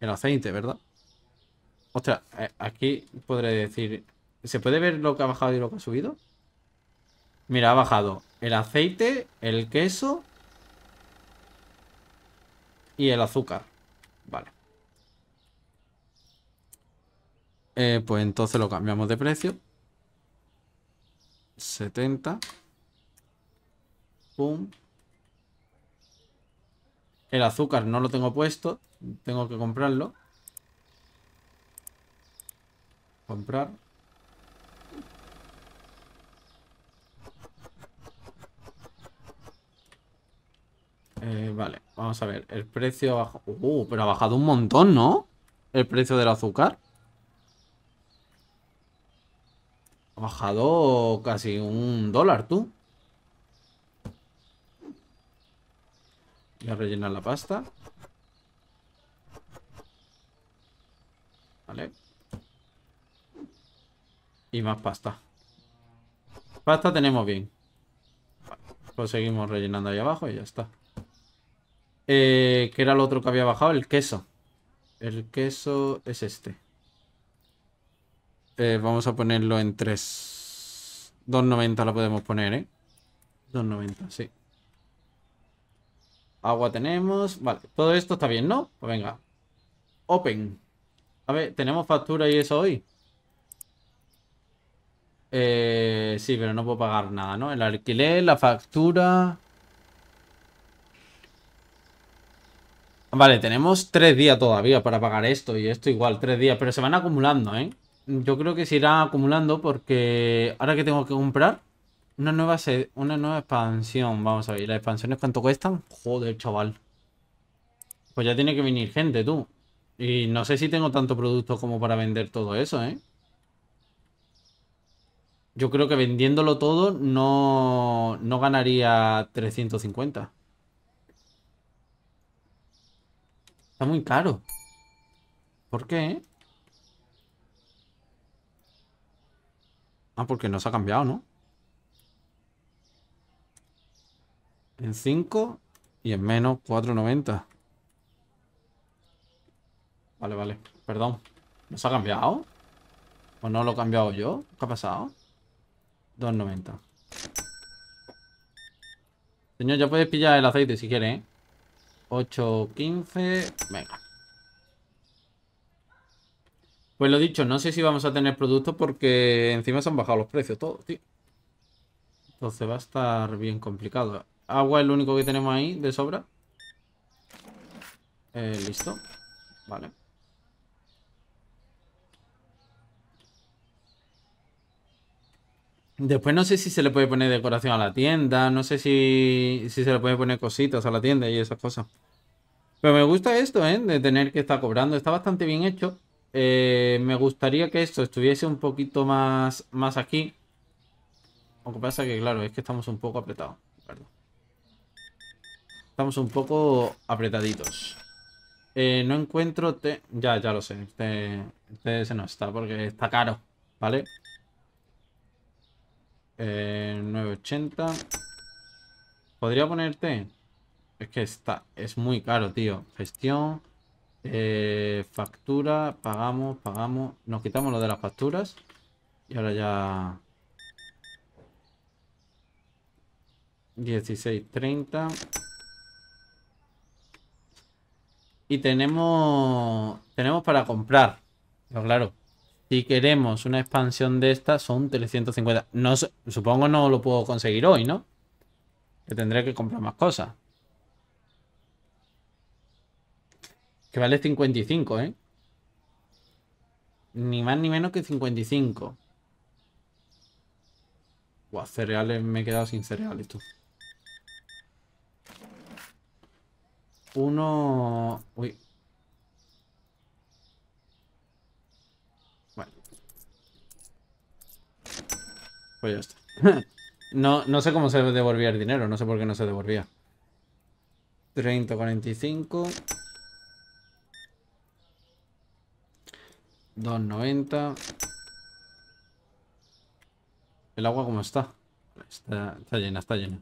El aceite, ¿verdad? Ostras, eh, aquí podré decir... ¿Se puede ver lo que ha bajado y lo que ha subido? Mira, ha bajado el aceite, el queso y el azúcar. Eh, pues entonces lo cambiamos de precio. 70. Pum. El azúcar no lo tengo puesto. Tengo que comprarlo. Comprar. Eh, vale, vamos a ver. El precio ha bajado... Uh, pero ha bajado un montón, ¿no? El precio del azúcar. bajado casi un dólar, tú. Voy a rellenar la pasta. Vale. Y más pasta. Pasta tenemos bien. Pues seguimos rellenando ahí abajo y ya está. Eh, ¿Qué que era el otro que había bajado? El queso. El queso es este. Eh, vamos a ponerlo en 3. 2.90 la podemos poner, ¿eh? 2.90, sí. Agua tenemos. Vale, todo esto está bien, ¿no? Pues venga. Open. A ver, ¿tenemos factura y eso hoy? Eh, sí, pero no puedo pagar nada, ¿no? El alquiler, la factura... Vale, tenemos tres días todavía para pagar esto y esto igual, tres días. Pero se van acumulando, ¿eh? yo creo que se irá acumulando porque ahora que tengo que comprar una nueva una nueva expansión. Vamos a ver, ¿las expansiones cuánto cuestan? Joder, chaval. Pues ya tiene que venir gente, tú. Y no sé si tengo tanto producto como para vender todo eso, ¿eh? Yo creo que vendiéndolo todo no, no ganaría 350. Está muy caro. ¿Por qué? Eh? Ah, porque no se ha cambiado, ¿no? En 5 y en menos 4.90. Vale, vale. Perdón. ¿No se ha cambiado? ¿O no lo he cambiado yo? ¿Qué ha pasado? 2.90. Señor, ya puedes pillar el aceite si quieres, ¿eh? 8.15. Venga. Pues lo dicho, no sé si vamos a tener productos porque encima se han bajado los precios todo. tío. Entonces va a estar bien complicado. Agua es lo único que tenemos ahí de sobra. Eh, listo. Vale. Después no sé si se le puede poner decoración a la tienda, no sé si, si, se le puede poner cositas a la tienda y esas cosas. Pero me gusta esto, ¿eh? De tener que estar cobrando. Está bastante bien hecho. Eh, me gustaría que esto estuviese un poquito más, más aquí. Aunque pasa que, claro, es que estamos un poco apretados. Estamos un poco apretaditos. Eh, no encuentro te Ya, ya lo sé. Este, este se nos está porque está caro. ¿Vale? 980. Eh, ¿Podría ponerte? Es que está. Es muy caro, tío. Gestión. Eh, factura, pagamos, pagamos. Nos quitamos lo de las facturas. Y ahora ya... 16.30. Y tenemos... Tenemos para comprar. Pero claro, si queremos una expansión de esta, son 350. No, supongo no lo puedo conseguir hoy, ¿no? Que tendré que comprar más cosas. Que vale 55, ¿eh? Ni más ni menos que 55. Buah, cereales, me he quedado sin cereales, tú. Uno... Uy. Bueno. Pues ya está. no, no sé cómo se devolvía el dinero, no sé por qué no se devolvía. 30, 45... 290. ¿El agua cómo está? Está, llena, está llena.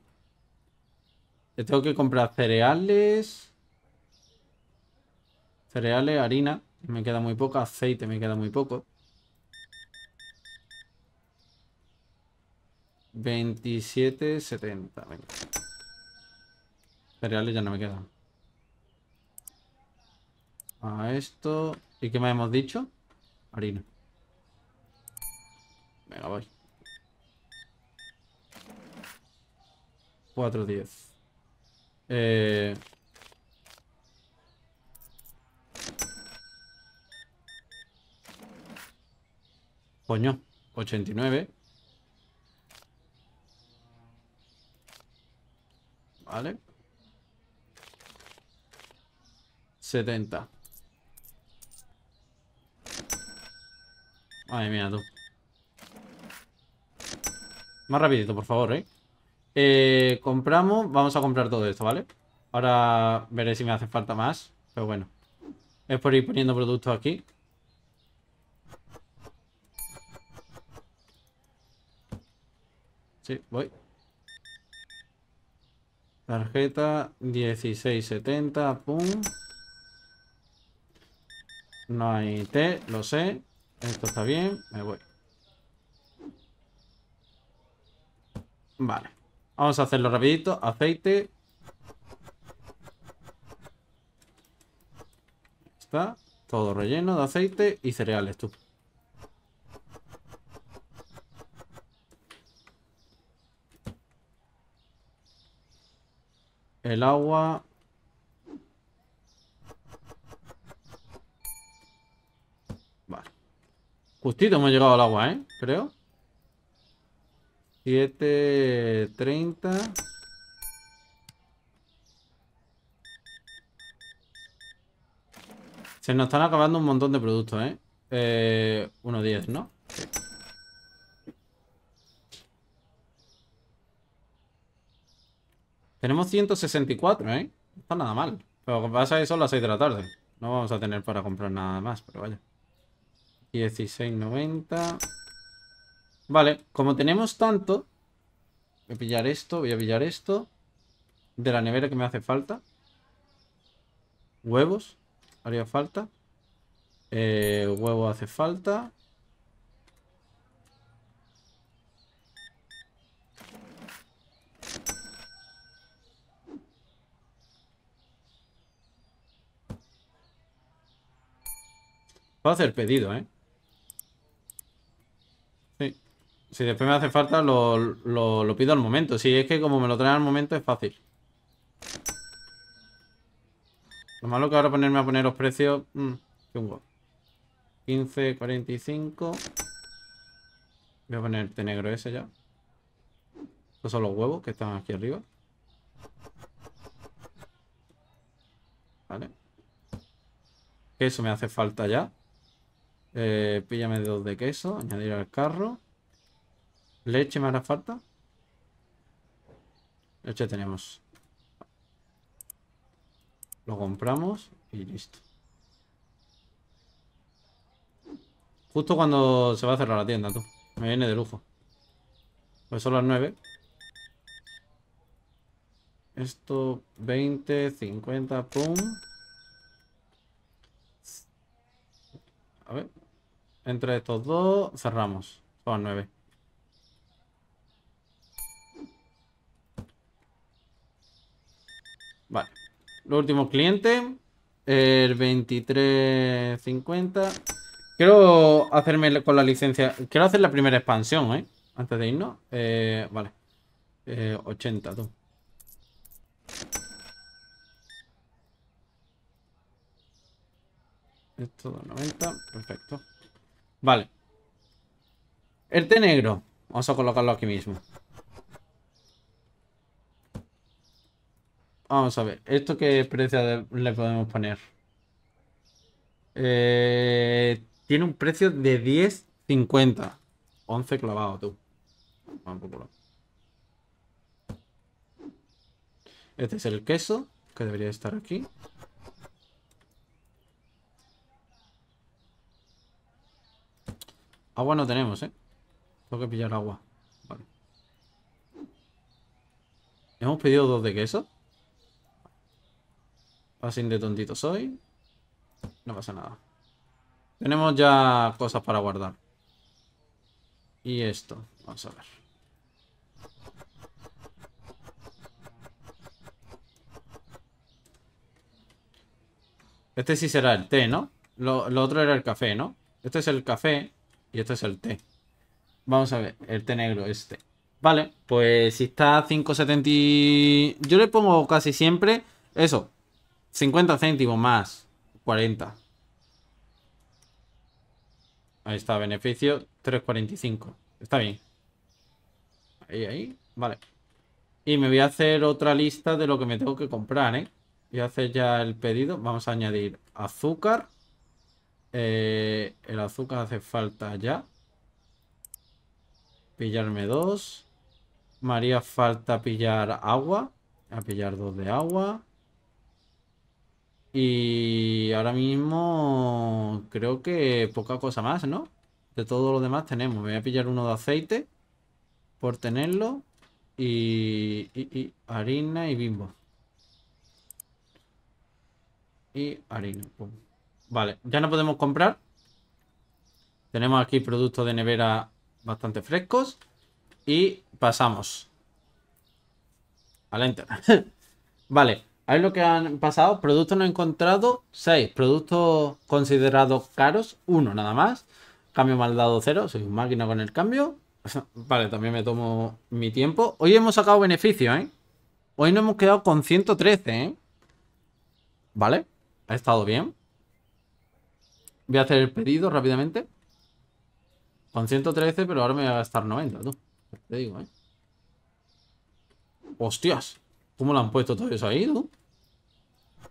Yo tengo que comprar cereales. Cereales, harina. Me queda muy poco, Aceite me queda muy poco. 27.70. Cereales ya no me quedan. A esto. ¿Y qué me hemos dicho? Harina. Venga, voy. 4, 10. Eh... Coño, 89. Vale. 70. Ay, mira tú. Más rapidito, por favor, ¿eh? ¿eh? Compramos, vamos a comprar todo esto, ¿vale? Ahora veré si me hace falta más, pero bueno. Es por ir poniendo productos aquí. Sí, voy. Tarjeta 1670, pum. No hay té, lo sé. Esto está bien, me voy. Vale. Vamos a hacerlo rapidito. Aceite. Está todo relleno de aceite y cereales, tú. El agua Justito hemos llegado al agua, ¿eh? Creo. 7.30. Se nos están acabando un montón de productos, ¿eh? eh 1.10, ¿no? Tenemos 164, ¿eh? Está nada mal. Pero lo que pasa es que son las 6 de la tarde. No vamos a tener para comprar nada más, pero vaya. 16,90. Vale, como tenemos tanto, voy a pillar esto, voy a pillar esto. De la nevera que me hace falta. Huevos, haría falta. Eh, huevo hace falta. a hacer pedido, ¿eh? Si después me hace falta, lo, pido al momento. Si es que como me lo traen al momento es fácil. Lo malo que ahora ponerme a poner los precios... 15,45 15, 45. Voy a ponerte este negro ese ya. Estos son los huevos que están aquí arriba. Vale. Queso me hace falta ya. Eh, píllame dos de queso. Añadir al carro. ¿Leche me hará falta? Leche tenemos. Lo compramos y listo. Justo cuando se va a cerrar la tienda, tú. Me viene de lujo. Pues son las 9. Esto 20, 50, pum. A ver. Entre estos dos cerramos. Son las 9. Vale. Los últimos clientes. El 2350. Quiero hacerme con la licencia. Quiero hacer la primera expansión, ¿eh? Antes de irnos. Eh, vale. 80, eh, tú. Esto 90, perfecto. Vale. El té negro. Vamos a colocarlo aquí mismo. Vamos a ver, ¿esto qué precio le podemos poner? Eh, tiene un precio de 10.50. 11 clavado, tú. Este es el queso, que debería estar aquí. Agua no tenemos, ¿eh? Tengo que pillar agua. Vale. ¿Hemos pedido dos de queso? Así de tontito soy. No pasa nada. Tenemos ya cosas para guardar. Y esto, vamos a ver. Este sí será el té, ¿no? Lo, otro era el café, ¿no? Este es el café y este es el té. Vamos a ver, el té negro, este. Vale, pues si está 5.70... Yo le pongo casi siempre eso, 50 céntimos más. 40. Ahí está, beneficio 3.45. Está bien. Ahí, ahí. Vale. Y me voy a hacer otra lista de lo que me tengo que comprar, ¿eh? Voy a hacer ya el pedido. Vamos a añadir azúcar. Eh, el azúcar hace falta ya. Pillarme dos. María falta pillar agua. A pillar dos de agua. Y ahora mismo creo que poca cosa más, ¿no? De todo lo demás tenemos. voy a pillar uno de aceite por tenerlo. Y, y, y harina y bimbo. Y harina. Vale, ya no podemos comprar. Tenemos aquí productos de nevera bastante frescos. Y pasamos. Al internet vale. A ver lo que han pasado. Productos no encontrado 6. Productos considerados caros, 1 nada más. Cambio mal dado, 0. Soy un máquina con el cambio. Vale, también me tomo mi tiempo. Hoy hemos sacado beneficio, ¿eh? Hoy nos hemos quedado con 113, ¿eh? Vale, ha estado bien. Voy a hacer el pedido rápidamente. Con 113, pero ahora me voy a gastar 90, tú. Te digo, ¿eh? Hostias, ¿cómo lo han puesto todo eso ahí, tú?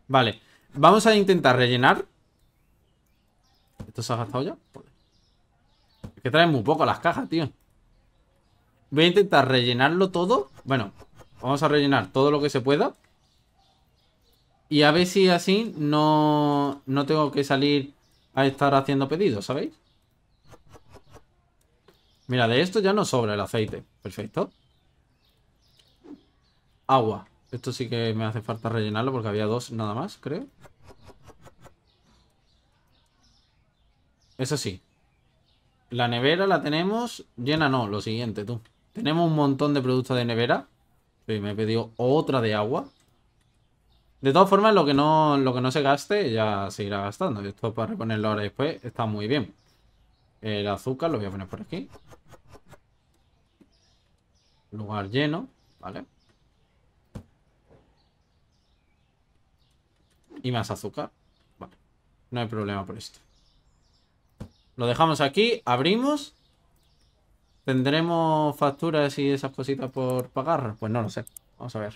Vale, vamos a intentar rellenar. ¿Esto se ha gastado ya? que traen muy poco las cajas, tío. Voy a intentar rellenarlo todo. Bueno, vamos a rellenar todo lo que se pueda. Y a ver si así no, no tengo que salir a estar haciendo pedidos, ¿sabéis? Mira, de esto ya no sobra el aceite. Perfecto. Agua. Esto sí que me hace falta rellenarlo porque había dos nada más, creo. Eso sí. La nevera la tenemos llena, no, lo siguiente, tú. Tenemos un montón de productos de nevera. Y me he pedido otra de agua. De todas formas, lo que no, lo que no se gaste ya se irá gastando. Esto para reponerlo ahora después está muy bien. El azúcar lo voy a poner por aquí. Lugar lleno, ¿vale? vale y más azúcar. no hay problema por esto. Lo dejamos aquí, abrimos. ¿Tendremos facturas y esas cositas por pagar? Pues no lo sé, vamos a ver.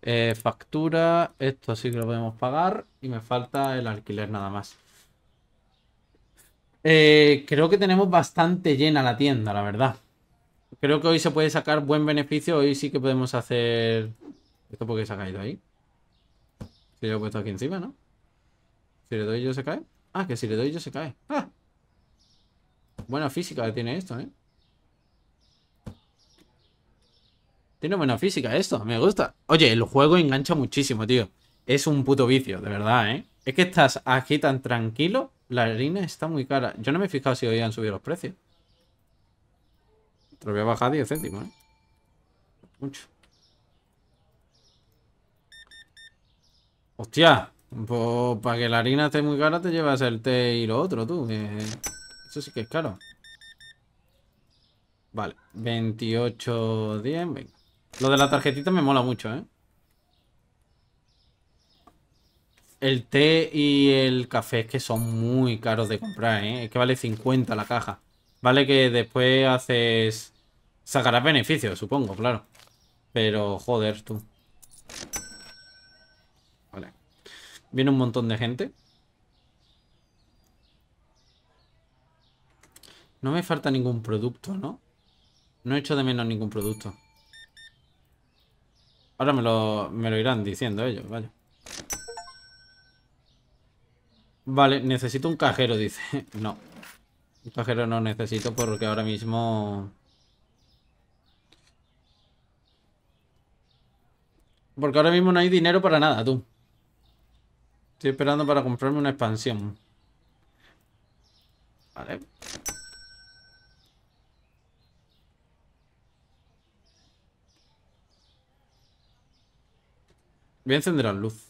Eh, factura, esto sí que lo podemos pagar y me falta el alquiler nada más. Eh, creo que tenemos bastante llena la tienda, la verdad. Creo que hoy se puede sacar buen beneficio. Hoy sí que podemos hacer... ¿Esto porque se ha caído ahí? yo he puesto aquí encima, ¿no? Si le doy yo se cae. Ah, que si le doy yo se cae. ¡Ah! Buena física que tiene esto, ¿eh? Tiene buena física esto, me gusta. Oye, el juego engancha muchísimo, tío. Es un puto vicio, de verdad, ¿eh? Es que estás aquí tan tranquilo. La harina está muy cara. Yo no me he fijado si hoy han subido los precios. Te lo voy a bajar 10 céntimos, ¿eh? Mucho. Hostia. Pues para que la harina esté muy cara te llevas el té y lo otro, tú. eso sí que es caro. Vale. 28, 10. Lo de la tarjetita me mola mucho, ¿eh? El té y el café es que son muy caros de comprar, ¿eh? Es que vale 50 la caja. Vale que después haces... Sacarás beneficios, supongo, claro. Pero joder, tú. Viene un montón de gente. No me falta ningún producto, ¿no? No he hecho de menos ningún producto. Ahora me lo, me lo irán diciendo ellos, vaya. Vale, necesito un cajero, dice. No. Un cajero no necesito porque ahora mismo... Porque ahora mismo no hay dinero para nada, tú. Estoy esperando para comprarme una expansión. Vale. Voy a encender la luz.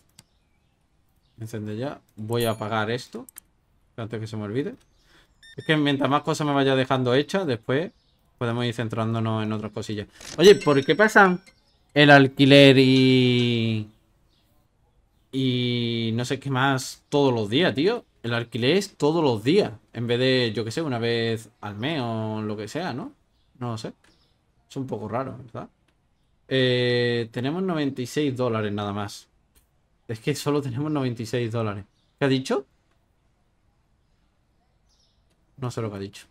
encende ya. Voy a apagar esto. Antes que se me olvide. Es que mientras más cosas me vaya dejando hechas, después podemos ir centrándonos en otras cosillas. Oye, ¿por qué pasan el alquiler y y no sé qué más todos los días, tío. El alquiler es todos los días. En vez de, yo qué sé, una vez al mes o lo que sea, ¿no? No lo sé. Es un poco raro, ¿verdad? Eh, tenemos 96 dólares nada más. Es que solo tenemos 96 dólares. ¿Qué ha dicho? No sé lo que ha dicho.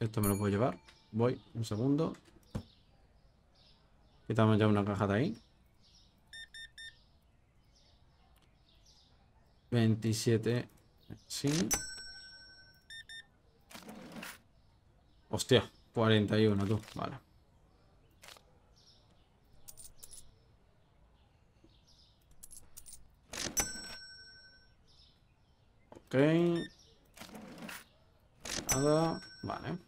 Esto me lo puedo llevar. Voy, un segundo. Quitamos ya una caja de ahí. 27. Sí. Hostia, 41 tú. Vale. Ok. Nada. Vale.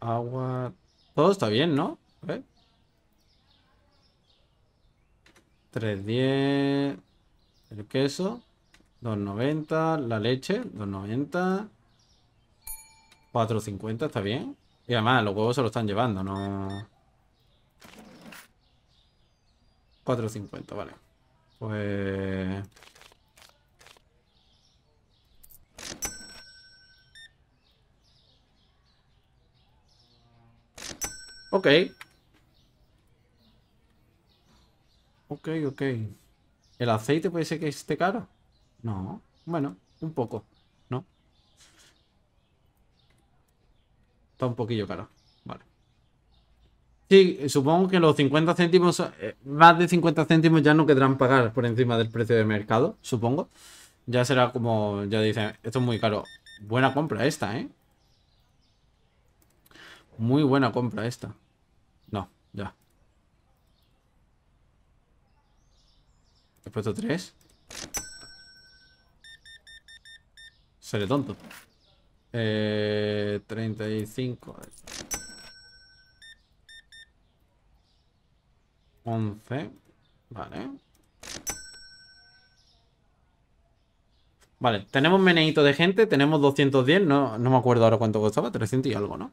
Agua. Todo está bien, ¿no? ¿Eh? 3.10. El queso. 2.90. La leche. 2.90. 4.50. Está bien. Y además, los huevos se lo están llevando, no... 4.50, vale. Pues... Ok. Ok, ok. ¿El aceite puede ser que esté caro? No. Bueno, un poco. ¿No? Está un poquillo caro. Vale. Sí, supongo que los 50 céntimos, eh, más de 50 céntimos ya no querrán pagar por encima del precio de mercado, supongo. Ya será como, ya dicen, esto es muy caro. Buena compra esta, ¿eh? Muy buena compra esta. No, ya. ¿He puesto 3 Seré tonto. Eh, 35. 11. Vale. Vale, tenemos meneito de gente, tenemos 210, no, me acuerdo ahora cuánto costaba, 300 y algo, ¿no?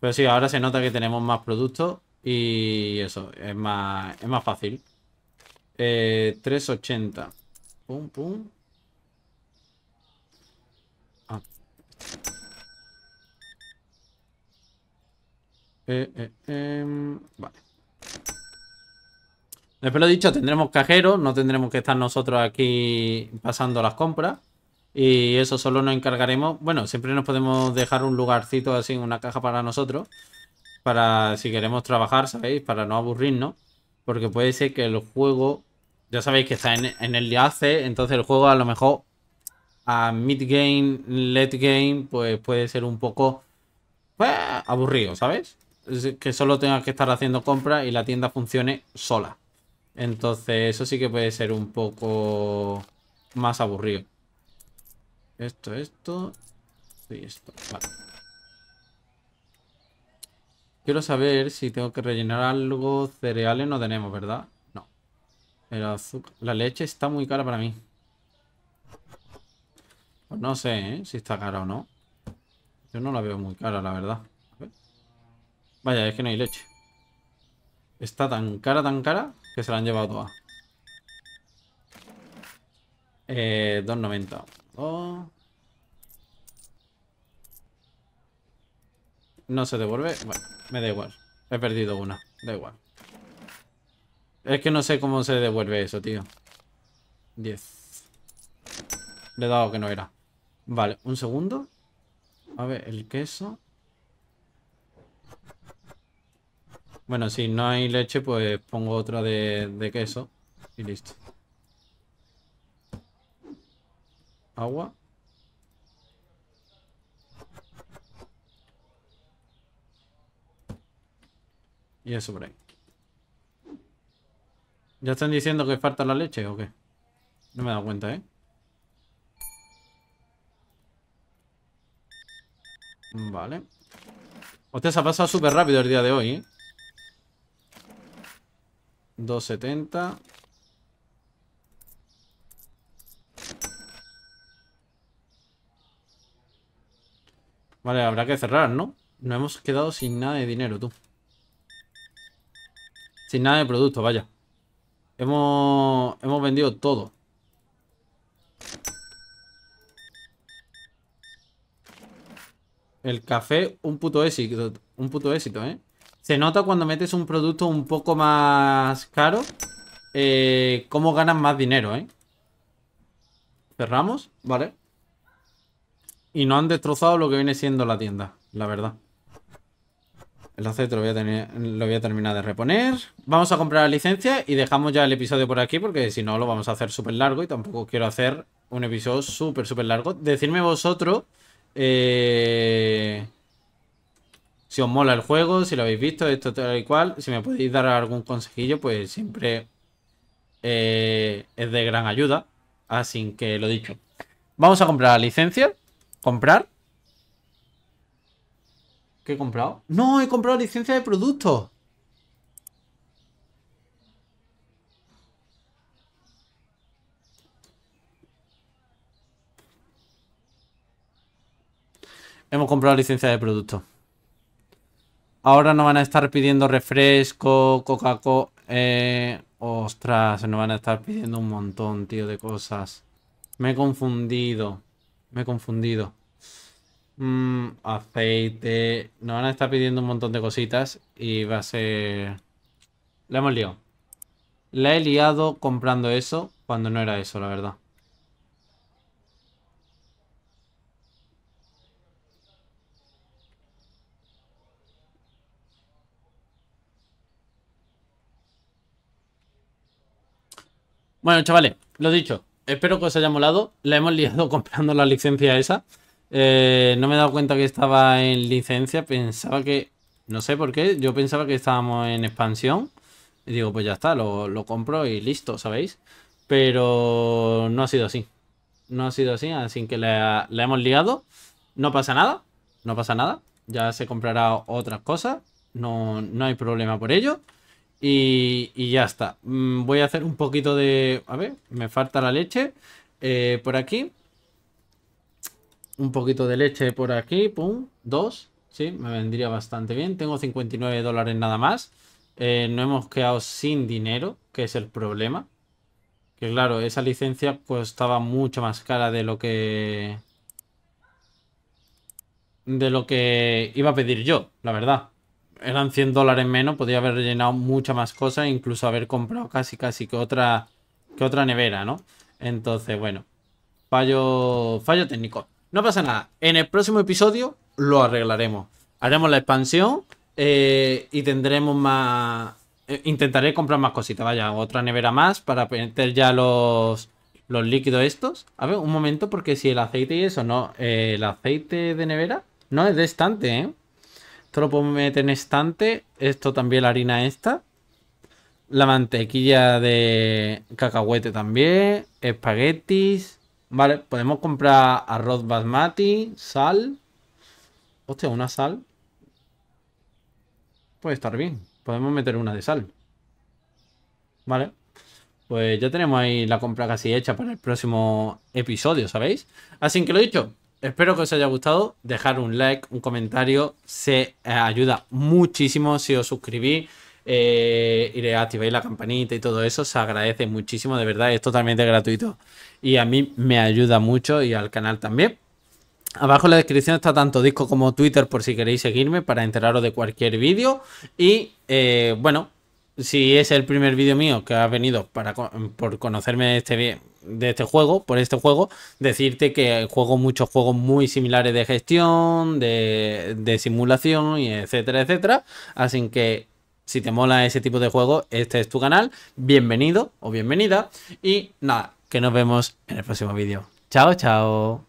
Pero sí, ahora se nota que tenemos más productos y eso, es más, es más fácil. 380. Eh, pum, pum. Ah. Eh, eh, em, vale. Después lo dicho, tendremos cajeros, no tendremos que estar nosotros aquí pasando las compras. Y eso solo nos encargaremos. Bueno, siempre nos podemos dejar un lugarcito así, una caja para nosotros. Para si queremos trabajar, ¿sabéis? Para no aburrirnos. Porque puede ser que el juego, ya sabéis que está en, el día hace, entonces el juego a lo mejor a mid game, late game, pues puede ser un poco pues, aburrido, ¿sabes? Que solo tengas que estar haciendo compras y la tienda funcione sola. Entonces eso sí que puede ser un poco más aburrido. Esto, esto y esto. Vale. Quiero saber si tengo que rellenar algo. Cereales no tenemos, ¿verdad? No. La leche está muy cara para mí. Pues no sé ¿eh? si está cara o no. Yo no la veo muy cara, la verdad. Vaya, es que no hay leche. Está tan cara, tan cara, que se la han llevado toda. Eh, 2.90. No se devuelve. Bueno, me da igual. He perdido una. Da igual. Es que no sé cómo se devuelve eso, tío. Diez Le he dado que no era. Vale, un segundo. A ver, el queso. Bueno, si no hay leche, pues pongo otra de, de queso. Y listo. Agua. Y eso por ahí. ¿Ya están diciendo que falta la leche o qué? No me he dado cuenta, ¿eh? Vale. Hostia, se ha pasado súper rápido el día de hoy, ¿eh? 270. Vale, habrá que cerrar, ¿no? Nos hemos quedado sin nada de dinero, tú. Sin nada de producto, vaya. Hemos, vendido todo. El café, un puto éxito, un puto éxito, ¿eh? Se nota cuando metes un producto un poco más caro, eh, cómo ganas más dinero, ¿eh? Cerramos, ¿vale? Y no han destrozado lo que viene siendo la tienda, la verdad. El aceite lo voy, a terminar de reponer. Vamos a comprar la licencia y dejamos ya el episodio por aquí porque si no lo vamos a hacer súper largo y tampoco quiero hacer un episodio súper, súper largo. Decidme vosotros eh, si os mola el juego, si lo habéis visto, esto tal y cual. Si me podéis dar algún consejillo, pues siempre eh, es de gran ayuda. Así que lo dicho. Vamos a comprar la licencia. Comprar. ¿Qué he comprado? No, he comprado licencia de producto Hemos comprado licencia de producto. Ahora nos van a estar pidiendo refresco, Coca-Cola. Eh, ostras, nos van a estar pidiendo un montón, tío, de cosas. Me he confundido. Me he confundido. Mm, aceite. Nos van a estar pidiendo un montón de cositas y va a ser... La hemos liado. La he liado comprando eso cuando no era eso, la verdad. Bueno, chavales, lo dicho. Espero que os haya molado. La hemos liado comprando la licencia esa. Eh, no me he dado cuenta que estaba en licencia. Pensaba que... No sé por qué. Yo pensaba que estábamos en expansión. Y digo, pues ya está, lo, lo compro y listo, ¿sabéis? Pero no ha sido así. No ha sido así, así que la, hemos liado. No pasa nada. No pasa nada. Ya se comprará otras cosas. No, hay problema por ello. Y, ya está. Mm, voy a hacer un poquito de... A ver, me falta la leche. Eh, por aquí. Un poquito de leche por aquí, pum, dos. Sí, me vendría bastante bien. Tengo 59 dólares nada más. Eh, no hemos quedado sin dinero, que es el problema. Que claro, esa licencia pues estaba mucho más cara de lo que... De lo que iba a pedir yo, la verdad. Eran 100 dólares menos, podía haber llenado mucha más cosas, incluso haber comprado casi casi que otra, que otra nevera, ¿no? Entonces, bueno. Fallo, fallo técnico. No pasa nada. En el próximo episodio lo arreglaremos. Haremos la expansión eh, y tendremos más... Eh, intentaré comprar más cositas, vaya, otra nevera más para meter ya los, los líquidos estos. A ver, un momento, porque si el aceite y eso no... Eh, el aceite de nevera no es de estante, ¿eh? Esto lo puedo meter en estante. Esto también, la harina esta. La mantequilla de cacahuete también. Espaguetis. Vale, podemos comprar arroz basmati, sal. Hostia, una sal. Puede estar bien. Podemos meter una de sal. Vale. Pues ya tenemos ahí la compra casi hecha para el próximo episodio, ¿sabéis? Así que lo dicho, espero que os haya gustado. Dejar un like, un comentario, se eh, ayuda muchísimo si os suscribís y eh, le la campanita y todo eso, se agradece muchísimo, de verdad, es totalmente gratuito y a mí me ayuda mucho y al canal también. Abajo en la descripción está tanto Disco como Twitter por si queréis seguirme para enteraros de cualquier vídeo. Y eh, bueno, si es el primer vídeo mío que ha venido por conocerme de este, de este juego, por este juego, decirte que juego muchos juegos muy similares de gestión, de, de simulación, y etcétera, etcétera. Así que si te mola ese tipo de juego, este es tu canal. Bienvenido o bienvenida. Y nada, que nos vemos en el próximo vídeo. Chao, chao.